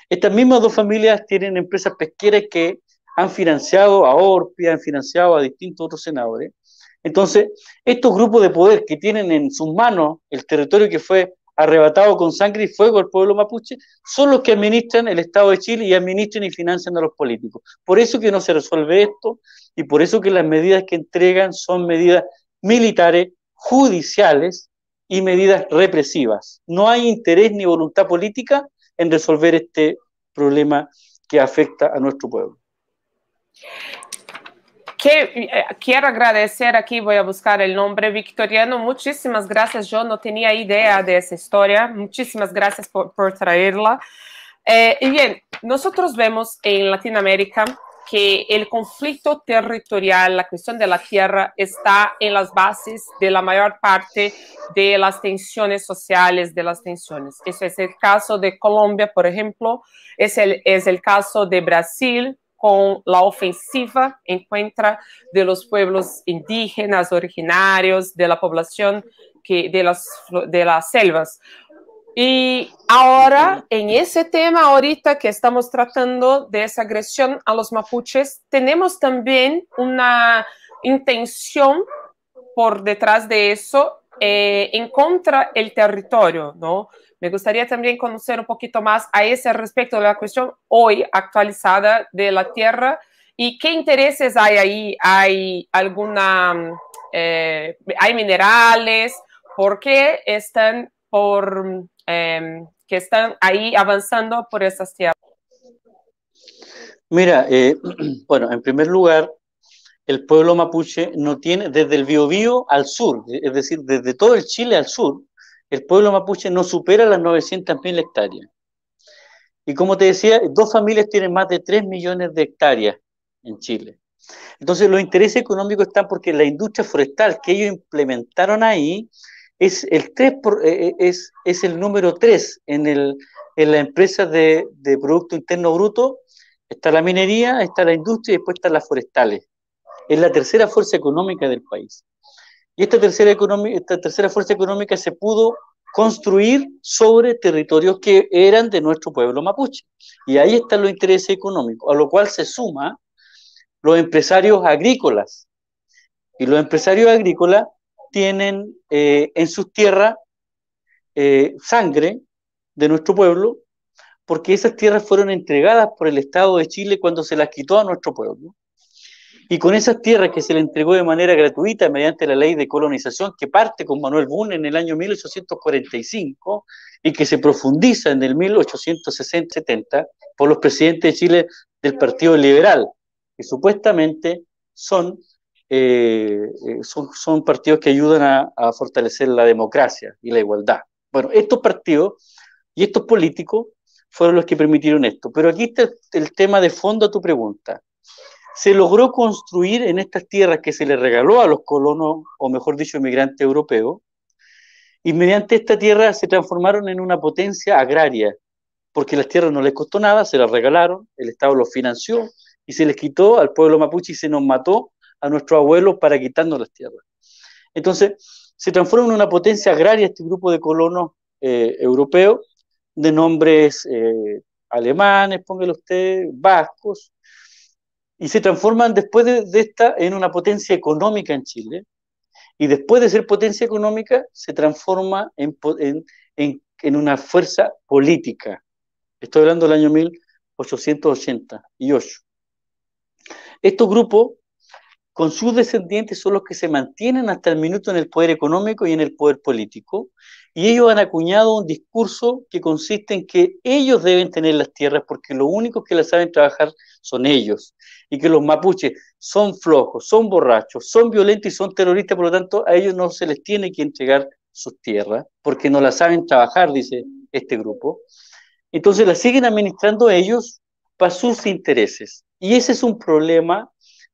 Estas mismas dos familias tienen empresas pesqueras que han financiado a Orpia, han financiado a distintos otros senadores. Entonces, estos grupos de poder que tienen en sus manos el territorio que fue arrebatado con sangre y fuego al pueblo mapuche, son los que administran el Estado de Chile y administran y financian a los políticos. Por eso que no se resuelve esto y por eso que las medidas que entregan son medidas militares, judiciales y medidas represivas. No hay interés ni voluntad política en resolver este problema que afecta a nuestro pueblo. Eh, quiero agradecer aquí, voy a buscar el nombre victoriano. Muchísimas gracias, yo no tenía idea de esa historia. Muchísimas gracias por, traerla. Eh, y bien, nosotros vemos en Latinoamérica que el conflicto territorial, la cuestión de la tierra, está en las bases de la mayor parte de las tensiones sociales, de las tensiones. Eso es el caso de Colombia, por ejemplo, es el, es el caso de Brasil, con la ofensiva en contra de los pueblos indígenas originarios, de la población que, de, las, de las selvas. Y ahora, en ese tema ahorita que estamos tratando de esa agresión a los mapuches, tenemos también una intención por detrás de eso eh, en contra el territorio, ¿no? Me gustaría también conocer un poquito más a ese respecto de la cuestión hoy actualizada de la Tierra y qué intereses hay ahí. ¿Hay alguna, eh, hay minerales? ¿Por qué están por, em, que están ahí avanzando por esas tierras? Mira, eh, bueno, en primer lugar, el pueblo mapuche no tiene desde el Biobío al sur, es decir, desde todo el Chile al sur, el pueblo mapuche no supera las 900.000 hectáreas. Y como te decía, dos familias tienen más de 3 millones de hectáreas en Chile. Entonces, los intereses económicos están porque la industria forestal que ellos implementaron ahí es el, eh, eh, es, es el número 3 en, en la empresa de, de Producto Interno Bruto. Está la minería, está la industria y después están las forestales. Es la tercera fuerza económica del país. Y esta tercera, esta tercera fuerza económica se pudo construir sobre territorios que eran de nuestro pueblo mapuche. Y ahí están los intereses económicos, a lo cual se suma los empresarios agrícolas. Y los empresarios agrícolas tienen eh, en sus tierras eh, sangre de nuestro pueblo, porque esas tierras fueron entregadas por el Estado de Chile cuando se las quitó a nuestro pueblo y con esas tierras que se le entregó de manera gratuita mediante la ley de colonización que parte con Manuel Bun en el año 1845 y que se profundiza en el 1860-70 por los presidentes de Chile del Partido Liberal, que supuestamente son, eh, eh, son, partidos que ayudan a fortalecer la democracia y la igualdad. Bueno, estos partidos y estos políticos fueron los que permitieron esto. Pero aquí está el tema de fondo a tu pregunta se logró construir en estas tierras que se le regaló a los colonos, o mejor dicho, inmigrantes europeos, y mediante esta tierra se transformaron en una potencia agraria, porque las tierras no les costó nada, se las regalaron, el Estado los financió y se les quitó al pueblo mapuche y se nos mató a nuestros abuelos para quitarnos las tierras. Entonces, se transformó en una potencia agraria este grupo de colonos eh, europeos de nombres eh, alemanes, póngale usted, vascos, y se transforman después de, esta en una potencia económica en Chile, y después de ser potencia económica se transforma en, en, en una fuerza política. Estoy hablando del año 1888. Estos grupos con sus descendientes son los que se mantienen hasta el minuto en el poder económico y en el poder político, y ellos han acuñado un discurso que consiste en que ellos deben tener las tierras porque los únicos que las saben trabajar son ellos, y que los mapuches son flojos, son borrachos, son violentos y son terroristas, por lo tanto a ellos no se les tiene que entregar sus tierras porque no las saben trabajar, dice este grupo. Entonces las siguen administrando ellos para sus intereses. Y ese es un problema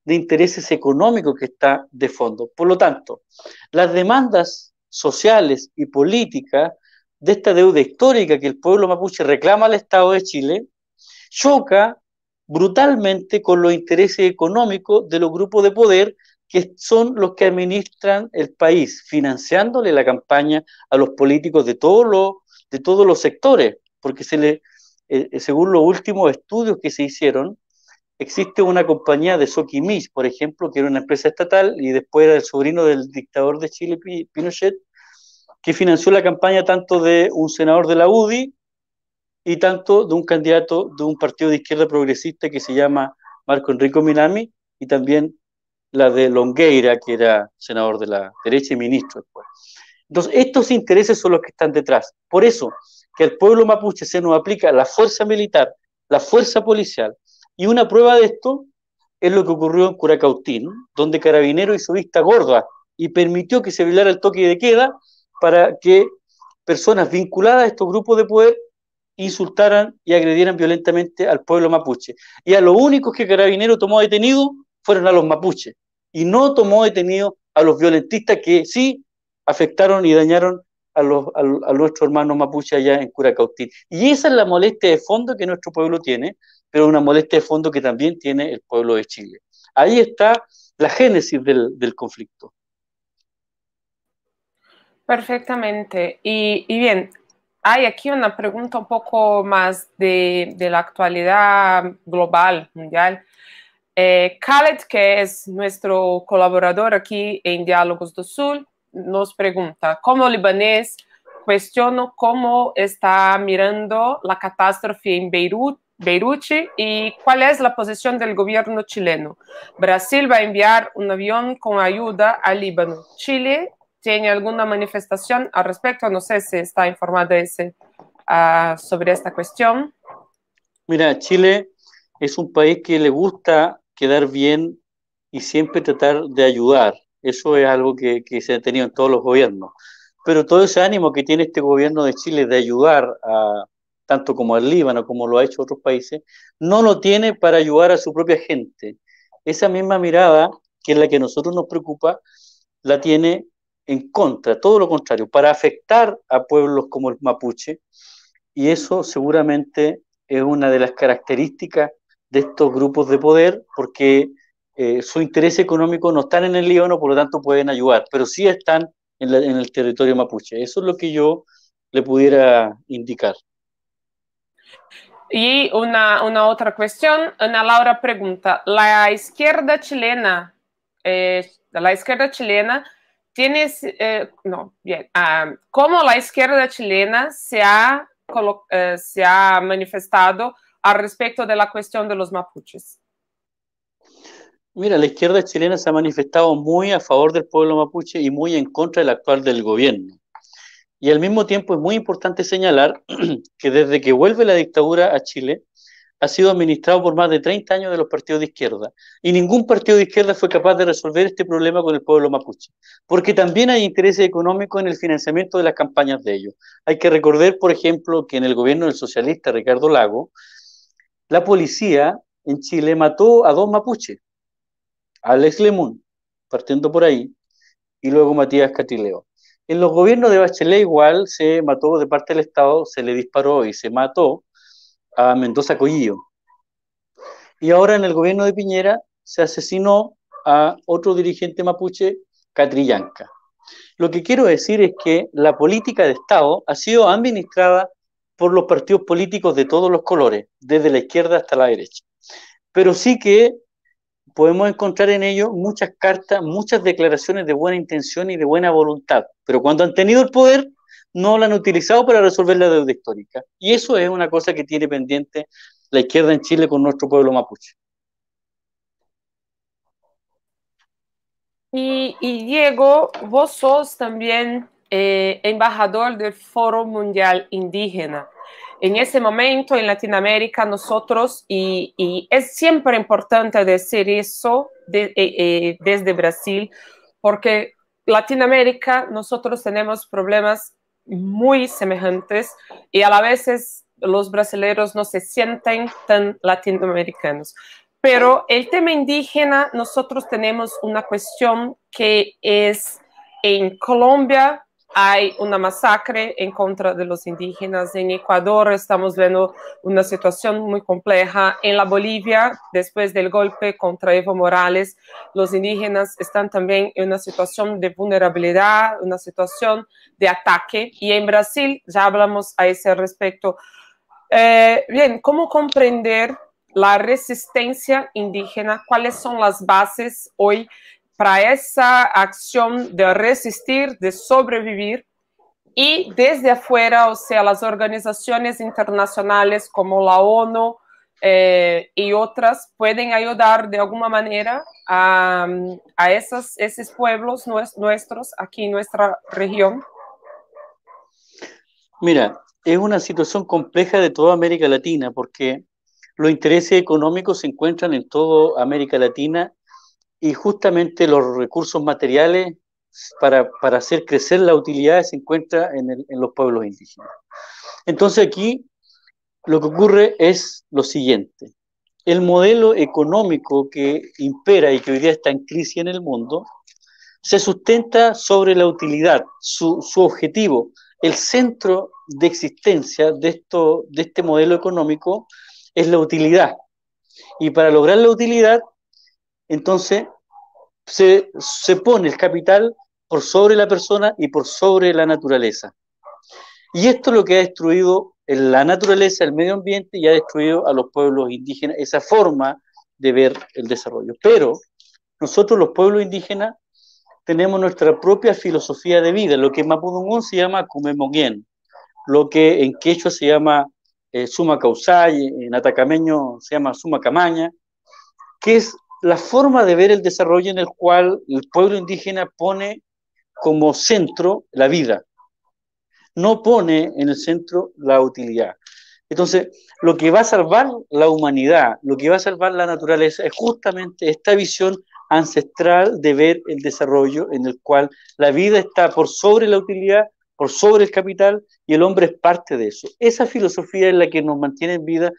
de intereses económicos que está de fondo. Por lo tanto, las demandas sociales y políticas de esta deuda histórica que el pueblo mapuche reclama al Estado de Chile choca brutalmente con los intereses económicos de los grupos de poder que son los que administran el país, financiándole la campaña a los políticos de, de todos los sectores, porque eh, eh, según los últimos estudios que se hicieron, existe una compañía de Soquimis, por ejemplo, que era una empresa estatal y después era el sobrino del dictador de Chile, Pinochet, que financió la campaña tanto de un senador de la UDI y tanto de un candidato de un partido de izquierda progresista que se llama Marco Enrico Minami y también la de Longueira, que era senador de la derecha y ministro después. Entonces, estos intereses son los que están detrás. Por eso, que el pueblo mapuche se nos aplica la fuerza militar, la fuerza policial, y una prueba de esto es lo que ocurrió en Curacautín, donde Carabinero hizo vista gorda y permitió que se violara el toque de queda para que personas vinculadas a estos grupos de poder insultaran y agredieran violentamente al pueblo mapuche. Y a los únicos que Carabinero tomó detenido fueron a los mapuches y no tomó detenido a los violentistas que sí afectaron y dañaron a, los, a, nuestros mapuche allá en Curacautín. Y esa es la molestia de fondo que nuestro pueblo tiene, pero una molestia de fondo que también tiene el pueblo de Chile. Ahí está la génesis del, conflicto. Perfectamente. Y, bien, hay aquí una pregunta un poco más de, la actualidad global, mundial. Eh, Khaled, que es nuestro colaborador aquí en Diálogos del Sur, nos pregunta, cómo libanés, cuestiono cómo está mirando la catástrofe en Beirut Beirut y cuál es la posición del gobierno chileno. Brasil va a enviar un avión con ayuda a Líbano. Chile tiene alguna manifestación al respecto. No sé si está informada ese, ah, sobre esta cuestión. Mira, Chile es un país que le gusta quedar bien y siempre tratar de ayudar. Eso es algo que se ha tenido en todos los gobiernos. Pero todo ese ánimo que tiene este gobierno de Chile de ayudar a, tanto como el Líbano, como lo ha hecho otros países, no lo tiene para ayudar a su propia gente. Esa misma mirada, que es la que a nosotros nos preocupa, la tiene en contra, todo lo contrario, para afectar a pueblos como el mapuche. Y eso seguramente es una de las características de estos grupos de poder, porque eh, su interés económico no están en el Líbano, por lo tanto pueden ayudar, pero sí están en el territorio mapuche. Eso es lo que yo le pudiera indicar. Y una, otra cuestión, Ana Laura pregunta, ¿la izquierda chilena, eh, la izquierda chilena tiene, eh, no, bien, cómo la izquierda chilena se ha, eh, se ha manifestado al respecto de la cuestión de los mapuches? Mira, la izquierda chilena se ha manifestado muy a favor del pueblo mapuche y muy en contra del actual del gobierno. Y al mismo tiempo es muy importante señalar que desde que vuelve la dictadura a Chile, ha sido administrado por más de 30 años de los partidos de izquierda. Y ningún partido de izquierda fue capaz de resolver este problema con el pueblo mapuche, porque también hay intereses económicos en el financiamiento de las campañas de ellos. Hay que recordar, por ejemplo, que en el gobierno del socialista Ricardo Lago, la policía en Chile mató a dos mapuches, Alex Lemun partiendo por ahí, y luego Matías Catileo. En los gobiernos de Bachelet igual se mató de parte del Estado, se le disparó y se mató a Mendoza Coello. Y ahora en el gobierno de Piñera se asesinó a otro dirigente mapuche, Catrillanca. Lo que quiero decir es que la política de Estado ha sido administrada por los partidos políticos de todos los colores, desde la izquierda hasta la derecha. Pero sí que podemos encontrar en ellos muchas cartas, muchas declaraciones de buena intención y de buena voluntad, pero cuando han tenido el poder, no lo han utilizado para resolver la deuda histórica. Y eso es una cosa que tiene pendiente la izquierda en Chile con nuestro pueblo mapuche. Y, Diego, vos sos también eh, embajador del Foro Mundial Indígena en ese momento en Latinoamérica nosotros, y, es siempre importante decir eso eh, eh, desde Brasil, porque Latinoamérica nosotros tenemos problemas muy semejantes y a la vez los brasileños no se sienten tan latinoamericanos. Pero el tema indígena, nosotros tenemos una cuestión que es en Colombia hay una masacre en contra de los indígenas en Ecuador, estamos viendo una situación muy compleja en la Bolivia, después del golpe contra Evo Morales, los indígenas están también en una situación de vulnerabilidad, una situación de ataque, y en Brasil ya hablamos a ese respecto. Eh, bien, ¿cómo comprender la resistencia indígena? ¿Cuáles son las bases hoy para esa acción de resistir, de sobrevivir, y desde afuera, o sea, las organizaciones internacionales como la ONU eh, y otras pueden ayudar de alguna manera a, esos pueblos nuestros aquí en nuestra región. Mira, es una situación compleja de toda América Latina porque los intereses económicos se encuentran en toda América Latina y justamente los recursos materiales para, hacer crecer la utilidad se encuentran en, los pueblos indígenas. Entonces aquí lo que ocurre es lo siguiente. El modelo económico que impera y que hoy día está en crisis en el mundo se sustenta sobre la utilidad, su, su objetivo. El centro de existencia de, esto, de este modelo económico es la utilidad. Y para lograr la utilidad entonces se, pone el capital por sobre la persona y por sobre la naturaleza. Y esto es lo que ha destruido la naturaleza, el medio ambiente y ha destruido a los pueblos indígenas esa forma de ver el desarrollo. Pero nosotros los pueblos indígenas tenemos nuestra propia filosofía de vida, lo que en Mapudungún se llama Kumemongien, lo que en quechua se llama eh, Suma Causay, en atacameño se llama Suma Camaña, que es la forma de ver el desarrollo en el cual el pueblo indígena pone como centro la vida, no pone en el centro la utilidad. Entonces, lo que va a salvar la humanidad, lo que va a salvar la naturaleza, es justamente esta visión ancestral de ver el desarrollo en el cual la vida está por sobre la utilidad, por sobre el capital, y el hombre es parte de eso. Esa filosofía es la que nos mantiene en vida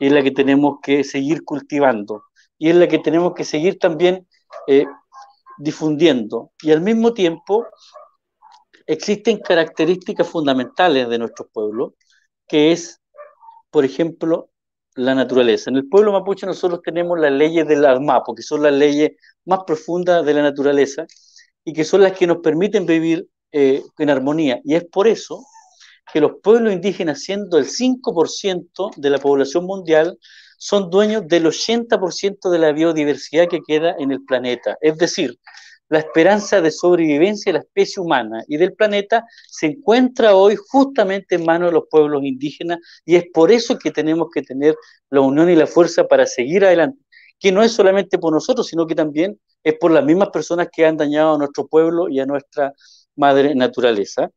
y es la que tenemos que seguir cultivando y es la que tenemos que seguir también eh, difundiendo. Y al mismo tiempo existen características fundamentales de nuestro pueblo, que es, por ejemplo, la naturaleza. En el pueblo mapuche nosotros tenemos las leyes del ARMAPO, que son las leyes más profundas de la naturaleza y que son las que nos permiten vivir eh, en armonía. Y es por eso que los pueblos indígenas, siendo el 5% de la población mundial, son dueños del 80% de la biodiversidad que queda en el planeta. Es decir, la esperanza de sobrevivencia de la especie humana y del planeta se encuentra hoy justamente en manos de los pueblos indígenas y es por eso que tenemos que tener la unión y la fuerza para seguir adelante, que no es solamente por nosotros, sino que también es por las mismas personas que han dañado a nuestro pueblo y a nuestra madre naturaleza.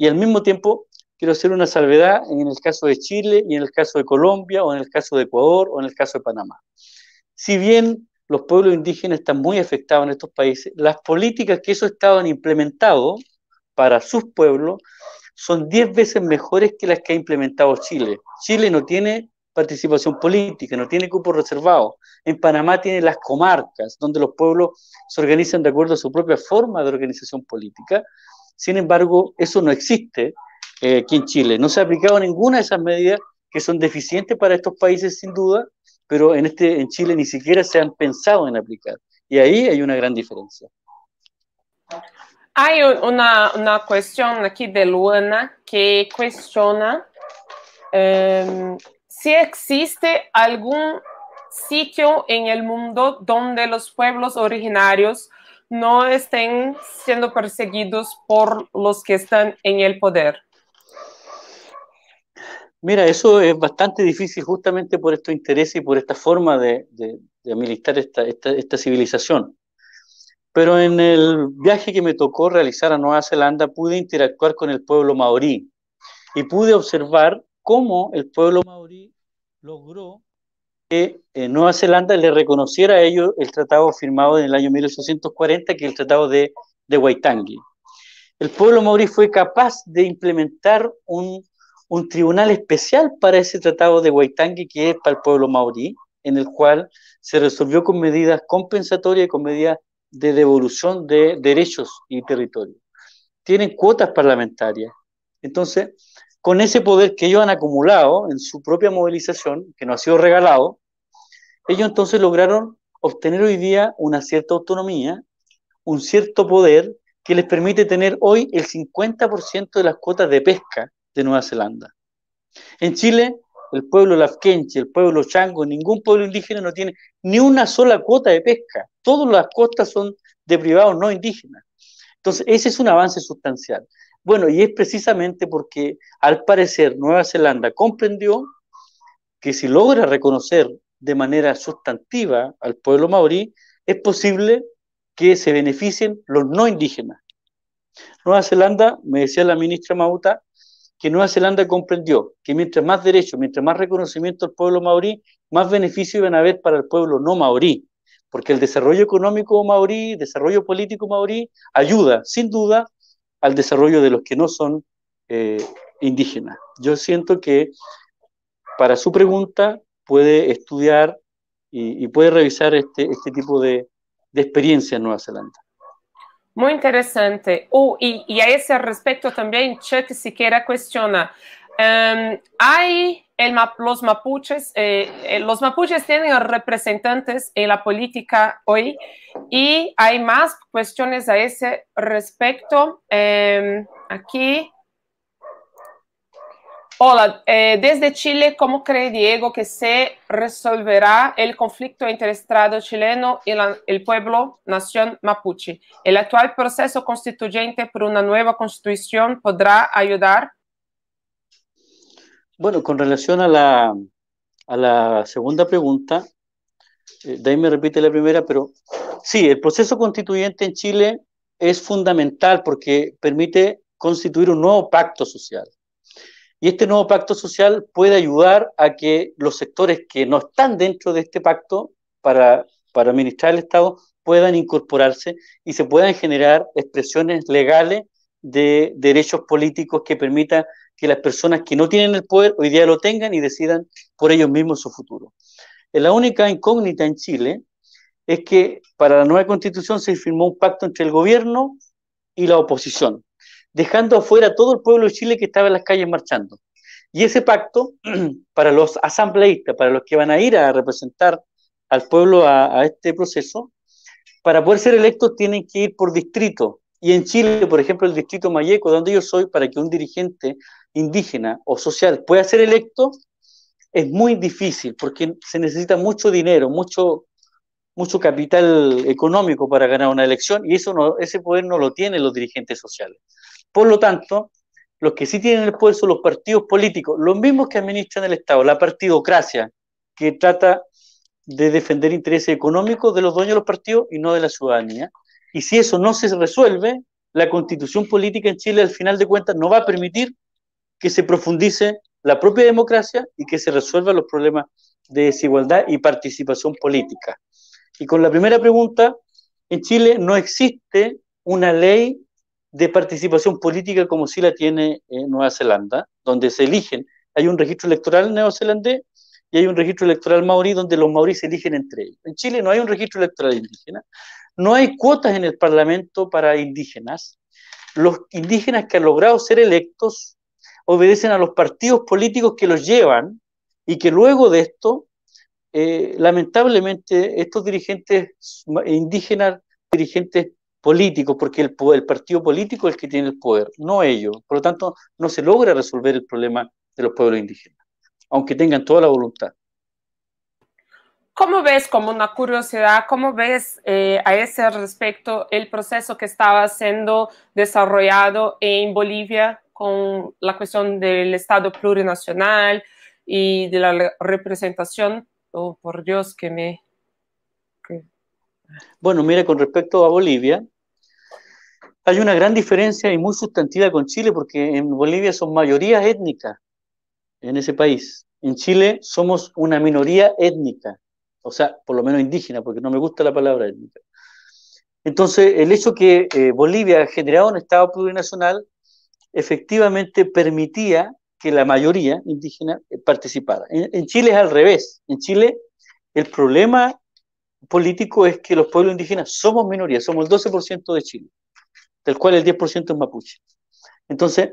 Y al mismo tiempo quiero hacer una salvedad en el caso de Chile y en el caso de Colombia o en el caso de Ecuador o en el caso de Panamá. Si bien los pueblos indígenas están muy afectados en estos países, las políticas que esos estados han implementado para sus pueblos son 10 veces mejores que las que ha implementado Chile. Chile no tiene participación política, no tiene cupo reservado. En Panamá tiene las comarcas, donde los pueblos se organizan de acuerdo a su propia forma de organización política. Sin embargo, eso no existe eh, aquí en Chile. No se ha aplicado ninguna de esas medidas que son deficientes para estos países sin duda, pero en, este, en Chile ni siquiera se han pensado en aplicar. Y ahí hay una gran diferencia. Hay una, una cuestión aquí de Luana que cuestiona em, si existe algún sitio en el mundo donde los pueblos originarios no estén siendo perseguidos por los que están en el poder. Mira, eso es bastante difícil justamente por estos intereses y por esta forma de, de, esta, esta, civilización. Pero en el viaje que me tocó realizar a Nueva Zelanda pude interactuar con el pueblo maorí y pude observar cómo el pueblo maorí logró que eh, Nueva Zelanda le reconociera a ellos el tratado firmado en el año 1840, que es el tratado de, de Waitangi. El pueblo maorí fue capaz de implementar un un tribunal especial para ese tratado de Waitangi que es para el pueblo maorí, en el cual se resolvió con medidas compensatorias y con medidas de devolución de derechos y territorio. Tienen cuotas parlamentarias. Entonces, con ese poder que ellos han acumulado en su propia movilización, que no ha sido regalado, ellos entonces lograron obtener hoy día una cierta autonomía, un cierto poder que les permite tener hoy el 50% de las cuotas de pesca de Nueva Zelanda. En Chile, el pueblo lafkenche, el pueblo chango, ningún pueblo indígena no tiene ni una sola cuota de pesca. Todas las costas son de privados no indígenas. Entonces, ese es un avance sustancial. Bueno, y es precisamente porque al parecer Nueva Zelanda comprendió que si logra reconocer de manera sustantiva al pueblo maorí, es posible que se beneficien los no indígenas. Nueva Zelanda, me decía la ministra Mauta, que Nueva Zelanda comprendió que mientras más derechos, mientras más reconocimiento al pueblo maorí, más beneficio iban a haber para el pueblo no maorí, porque el desarrollo económico maorí, desarrollo político maorí, ayuda sin duda al desarrollo de los que no son eh, indígenas. Yo siento que para su pregunta puede estudiar y, puede revisar este, este, tipo de, de experiencia en Nueva Zelanda. Muy interesante. Uh, y, a ese respecto también, Chet siquiera cuestiona, em, ¿hay el, los mapuches, eh, eh, los mapuches tienen representantes en la política hoy y hay más cuestiones a ese respecto. Em, aquí Hola, eh, desde Chile, ¿cómo cree Diego que se resolverá el conflicto entre el Estado chileno y el pueblo nación mapuche? ¿El actual proceso constituyente por una nueva constitución podrá ayudar? Bueno, con relación a la, segunda pregunta, eh, de ahí me repite la primera, pero sí, el proceso constituyente en Chile es fundamental porque permite constituir un nuevo pacto social y este nuevo pacto social puede ayudar a que los sectores que no están dentro de este pacto para, para administrar el Estado puedan incorporarse y se puedan generar expresiones legales de derechos políticos que permitan que las personas que no tienen el poder hoy día lo tengan y decidan por ellos mismos su futuro. Eh, la única incógnita en Chile es que para la nueva constitución se firmó un pacto entre el gobierno y la oposición dejando afuera todo el pueblo de Chile que estaba en las calles marchando. Y ese pacto, para los asambleístas, para los que van a ir a representar al pueblo a, este proceso, para poder ser electos tienen que ir por distrito. Y en Chile, por ejemplo, el distrito Mayeco, donde yo soy, para que un dirigente indígena o social pueda ser electo, es muy difícil porque se necesita mucho dinero, mucho, mucho capital económico para ganar una elección y eso ese poder no lo tienen los dirigentes sociales. Por lo tanto, los que sí tienen el poder son los partidos políticos, los mismos que administran el Estado, la partidocracia, que trata de defender intereses económicos de los dueños de los partidos y no de la ciudadanía. Y si eso no se resuelve, la constitución política en Chile, al final de cuentas, no va a permitir que se profundice la propia democracia y que se resuelvan los problemas de desigualdad y participación política. Y con la primera pregunta, en Chile no existe una ley de participación política como sí la tiene eh, Nueva Zelanda, donde se eligen. Hay un registro electoral neozelandés y hay un registro electoral maorí donde los maoríes se eligen entre ellos. En Chile no hay un registro electoral indígena, no hay cuotas en el Parlamento para indígenas. Los indígenas que han logrado ser electos obedecen a los partidos políticos que los llevan y que luego de esto, eh, lamentablemente, estos dirigentes indígenas, dirigentes políticos, porque el, el partido político es el que tiene el poder, no ellos. Por lo tanto, no se logra resolver el problema de los pueblos indígenas, aunque tengan toda la voluntad. ¿Cómo ves, como una curiosidad, cómo ves eh, a ese respecto el proceso que estaba siendo desarrollado en Bolivia con la cuestión del Estado plurinacional y de la representación? Oh, por Dios, que me bueno, mira, con respecto a Bolivia, hay una gran diferencia y muy sustantiva con Chile, porque en Bolivia son mayorías étnicas en ese país. En Chile somos una minoría étnica, o sea, por lo menos indígena, porque no me gusta la palabra étnica. Entonces, el hecho que eh, Bolivia ha generado un Estado plurinacional efectivamente permitía que la mayoría indígena eh, participara. en Chile es al revés. En Chile, el problema político es que los pueblos indígenas somos minorías, somos el 12% de Chile, del cual el 10% es mapuche. Entonces,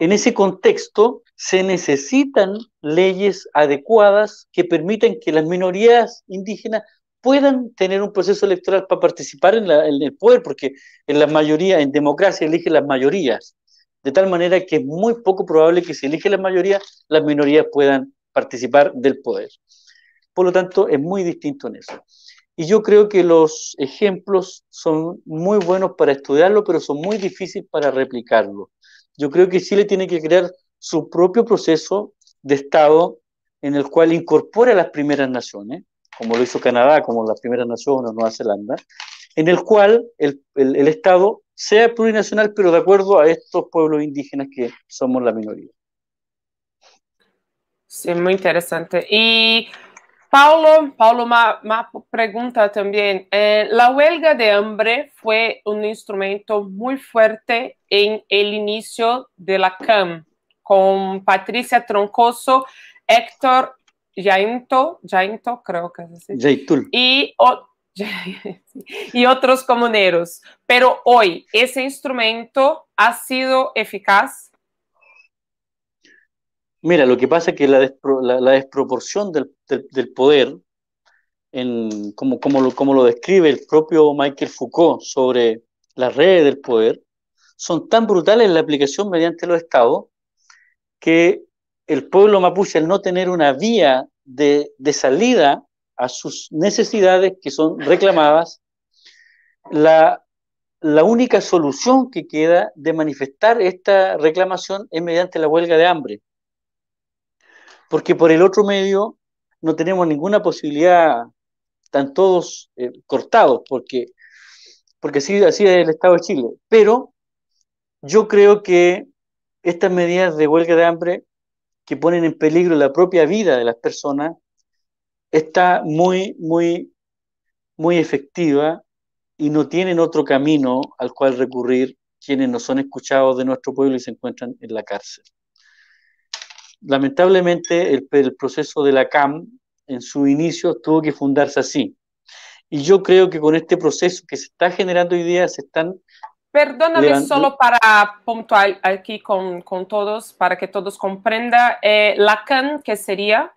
en ese contexto se necesitan leyes adecuadas que permitan que las minorías indígenas puedan tener un proceso electoral para participar en, el poder, porque en la mayoría, en democracia eligen las mayorías, de tal manera que es muy poco probable que si eligen la mayoría, las minorías puedan participar del poder. Por lo tanto, es muy distinto en eso. Y yo creo que los ejemplos son muy buenos para estudiarlo, pero son muy difíciles para replicarlo. Yo creo que Chile tiene que crear su propio proceso de Estado en el cual incorpore a las primeras naciones, como lo hizo Canadá, como las primeras naciones o Nueva Zelanda, en el cual el, el, el Estado sea plurinacional, pero de acuerdo a estos pueblos indígenas que somos la minoría. Sí, muy interesante. Y Paulo, Paulo me pregunta también, eh, la huelga de hambre fue un instrumento muy fuerte en el inicio de la CAM, con Patricia Troncoso, Héctor Jainto, Jainto creo que es así, y, y otros comuneros. Pero hoy ese instrumento ha sido eficaz Mira, lo que pasa es que la, desproporción del, poder, como, lo, describe el propio Michael Foucault sobre las redes del poder, son tan brutales en la aplicación mediante los estados que el pueblo mapuche, al no tener una vía de, salida a sus necesidades que son reclamadas, la única solución que queda de manifestar esta reclamación es mediante la huelga de hambre porque por el otro medio no tenemos ninguna posibilidad, están todos eh, cortados, porque, porque así, así es el Estado de Chile. Pero yo creo que estas medidas de huelga de hambre que ponen en peligro la propia vida de las personas está muy, muy, muy efectiva y no tienen otro camino al cual recurrir quienes no son escuchados de nuestro pueblo y se encuentran en la cárcel lamentablemente el, proceso de la CAM en su inicio tuvo que fundarse así. Y yo creo que con este proceso que se está generando hoy día se están... Perdóname solo para puntual aquí con, con, todos, para que todos comprendan. Eh, la CAM, ¿qué sería?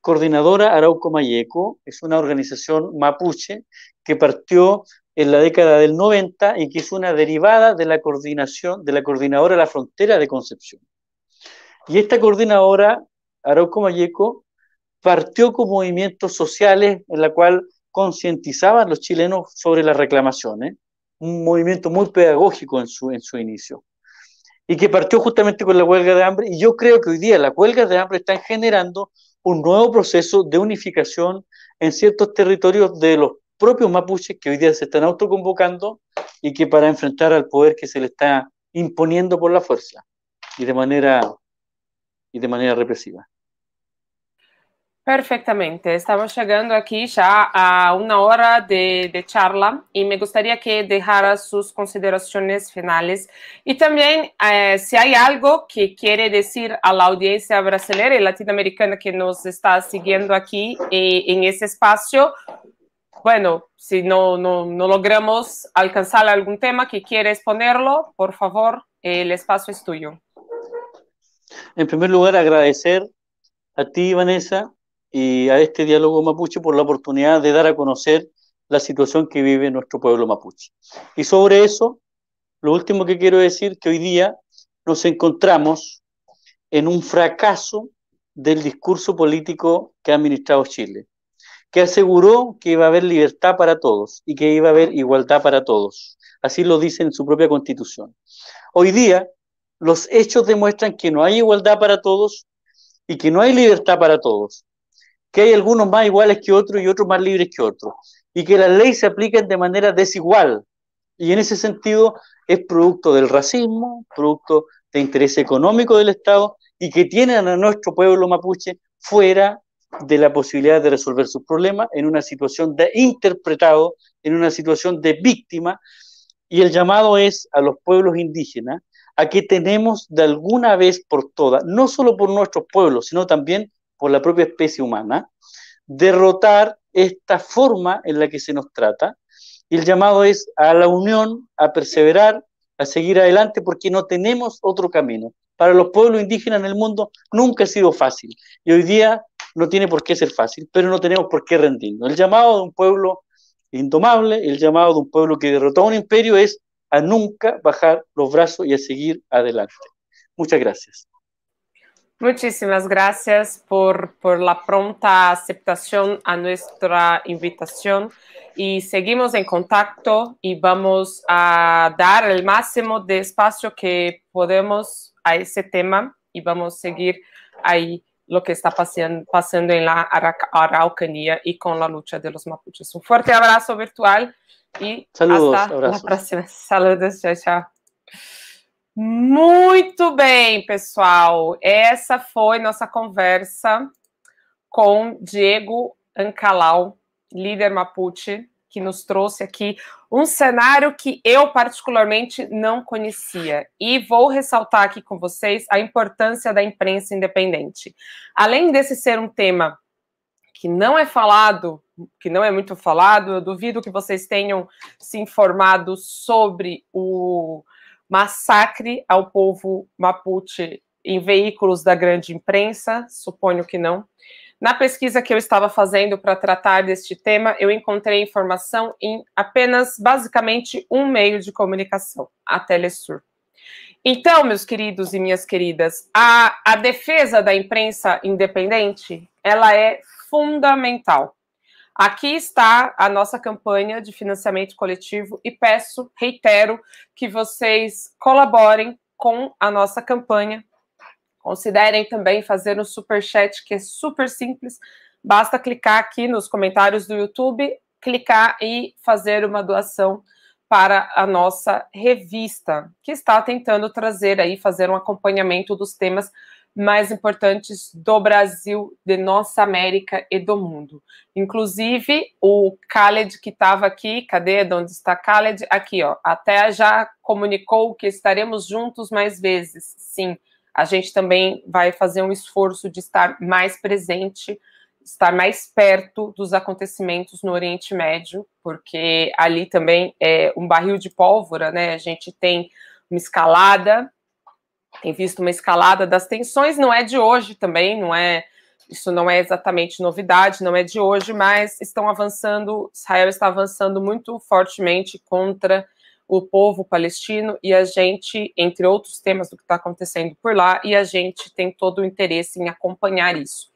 Coordinadora Arauco Mayeco, es una organización mapuche que partió en la década del 90 y que es una derivada de la coordinación de la coordinadora de la frontera de Concepción. Y esta coordinadora, Arauco Mayeco, partió con movimientos sociales en la cual concientizaban los chilenos sobre las reclamaciones, un movimiento muy pedagógico en su, en su inicio, y que partió justamente con la huelga de hambre, y yo creo que hoy día las huelgas de hambre están generando un nuevo proceso de unificación en ciertos territorios de los propios mapuches que hoy día se están autoconvocando y que para enfrentar al poder que se le está imponiendo por la fuerza y de manera y de manera represiva. Perfectamente, Estamos llegando aquí ya a una hora de, charla y me gustaría que dejara sus consideraciones finales y también eh, si hay algo que quiere decir a la audiencia brasileña y latinoamericana que nos está siguiendo aquí eh, en ese espacio, Bueno, si no logramos alcanzar algún tema que quiere exponerlo, por favor, el espacio es tuyo. En primer lugar, agradecer a ti, Vanessa, y a este diálogo mapuche por la oportunidad de dar a conocer la situación que vive nuestro pueblo mapuche. Y sobre eso, lo último que quiero decir, es que hoy día nos encontramos en un fracaso del discurso político que ha administrado Chile, que aseguró que iba a haber libertad para todos y que iba a haber igualdad para todos. Así lo dice en su propia constitución. Hoy día, los hechos demuestran que no hay igualdad para todos y que no hay libertad para todos, que hay algunos más iguales que otros y otros más libres que otros, y que las leyes se aplican de manera desigual. Y en ese sentido es producto del racismo, producto de interés económico del Estado y que tienen a nuestro pueblo mapuche fuera de la posibilidad de resolver sus problemas en una situación de interpretado, en una situación de víctima. Y el llamado es a los pueblos indígenas a que tenemos de alguna vez por todas, no solo por nuestros pueblos, sino también por la propia especie humana, derrotar esta forma en la que se nos trata. Y el llamado es a la unión, a perseverar, a seguir adelante, porque no tenemos otro camino. Para los pueblos indígenas en el mundo nunca ha sido fácil y hoy día no tiene por qué ser fácil, pero no tenemos por qué rendirnos. El llamado de un pueblo indomable, el llamado de un pueblo que derrotó a un imperio es a nunca bajar los brazos y a seguir adelante. Muchas gracias. Muchísimas gracias por, por, la pronta aceptación a nuestra invitación y seguimos en contacto y vamos a dar el máximo de espacio que podemos a ese tema y vamos a seguir ahí lo que está pasando, pasando en la Araucanía y con la lucha de los mapuches. Un fuerte abrazo virtual e Saludos, hasta abraços. la próxima. Saludos, tchau, tchau. Muito bem, pessoal. Essa foi nossa conversa com Diego Ancalau, líder Mapuche, que nos trouxe aqui um cenário que eu particularmente não conhecia. E vou ressaltar aqui com vocês a importância da imprensa independente. Além desse ser um tema que não é falado, que não é muito falado, eu duvido que vocês tenham se informado sobre o massacre ao povo mapuche em veículos da grande imprensa, suponho que não. Na pesquisa que eu estava fazendo para tratar deste tema, eu encontrei informação em apenas basicamente um meio de comunicação, a Telesur. Então, meus queridos e minhas queridas, a, a defesa da imprensa independente, ela é fundamental. Aqui está a nossa campanha de financiamento coletivo e peço, reitero, que vocês colaborem com a nossa campanha. Considerem também fazer um super chat que é super simples. Basta clicar aqui nos comentários do YouTube, clicar e fazer uma doação para a nossa revista, que está tentando trazer aí fazer um acompanhamento dos temas mais importantes do Brasil, de nossa América e do mundo. Inclusive, o Khaled, que estava aqui, cadê? De onde está Khaled? Aqui, ó. Até já comunicou que estaremos juntos mais vezes. Sim, a gente também vai fazer um esforço de estar mais presente, estar mais perto dos acontecimentos no Oriente Médio, porque ali também é um barril de pólvora, né? A gente tem uma escalada tem visto uma escalada das tensões, não é de hoje também, não é isso não é exatamente novidade, não é de hoje, mas estão avançando, Israel está avançando muito fortemente contra o povo palestino e a gente, entre outros temas do que está acontecendo por lá, e a gente tem todo o interesse em acompanhar isso.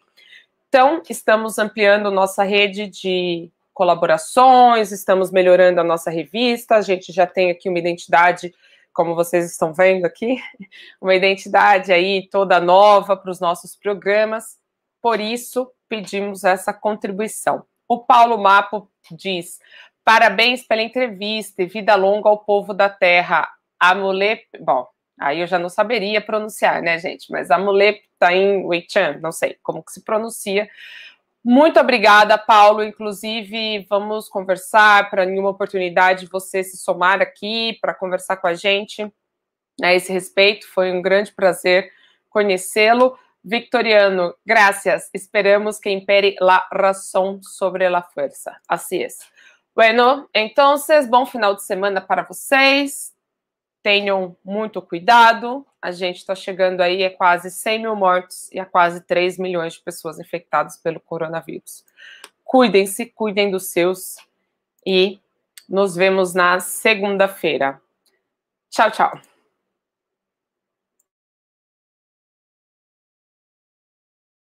Então, estamos ampliando nossa rede de colaborações, estamos melhorando a nossa revista, a gente já tem aqui uma identidade como vocês estão vendo aqui, uma identidade aí toda nova para os nossos programas. Por isso, pedimos essa contribuição. O Paulo Mapo diz: Parabéns pela entrevista e vida longa ao povo da terra. Amulep. Bom, aí eu já não saberia pronunciar, né, gente? Mas Amulep Tain tá Weichan, não sei como que se pronuncia. Muito obrigada, Paulo. Inclusive, vamos conversar para nenhuma oportunidade você se somar aqui para conversar com a gente a esse respeito. Foi um grande prazer conhecê-lo. Victoriano, graças. Esperamos que impere la razão sobre la fuerza. Assim é. Bueno, então, bom final de semana para vocês. Tenham muito cuidado, a gente está chegando aí a é quase 100 mil mortos e a é quase 3 milhões de pessoas infectadas pelo coronavírus. Cuidem-se, cuidem dos seus e nos vemos na segunda-feira. Tchau, tchau.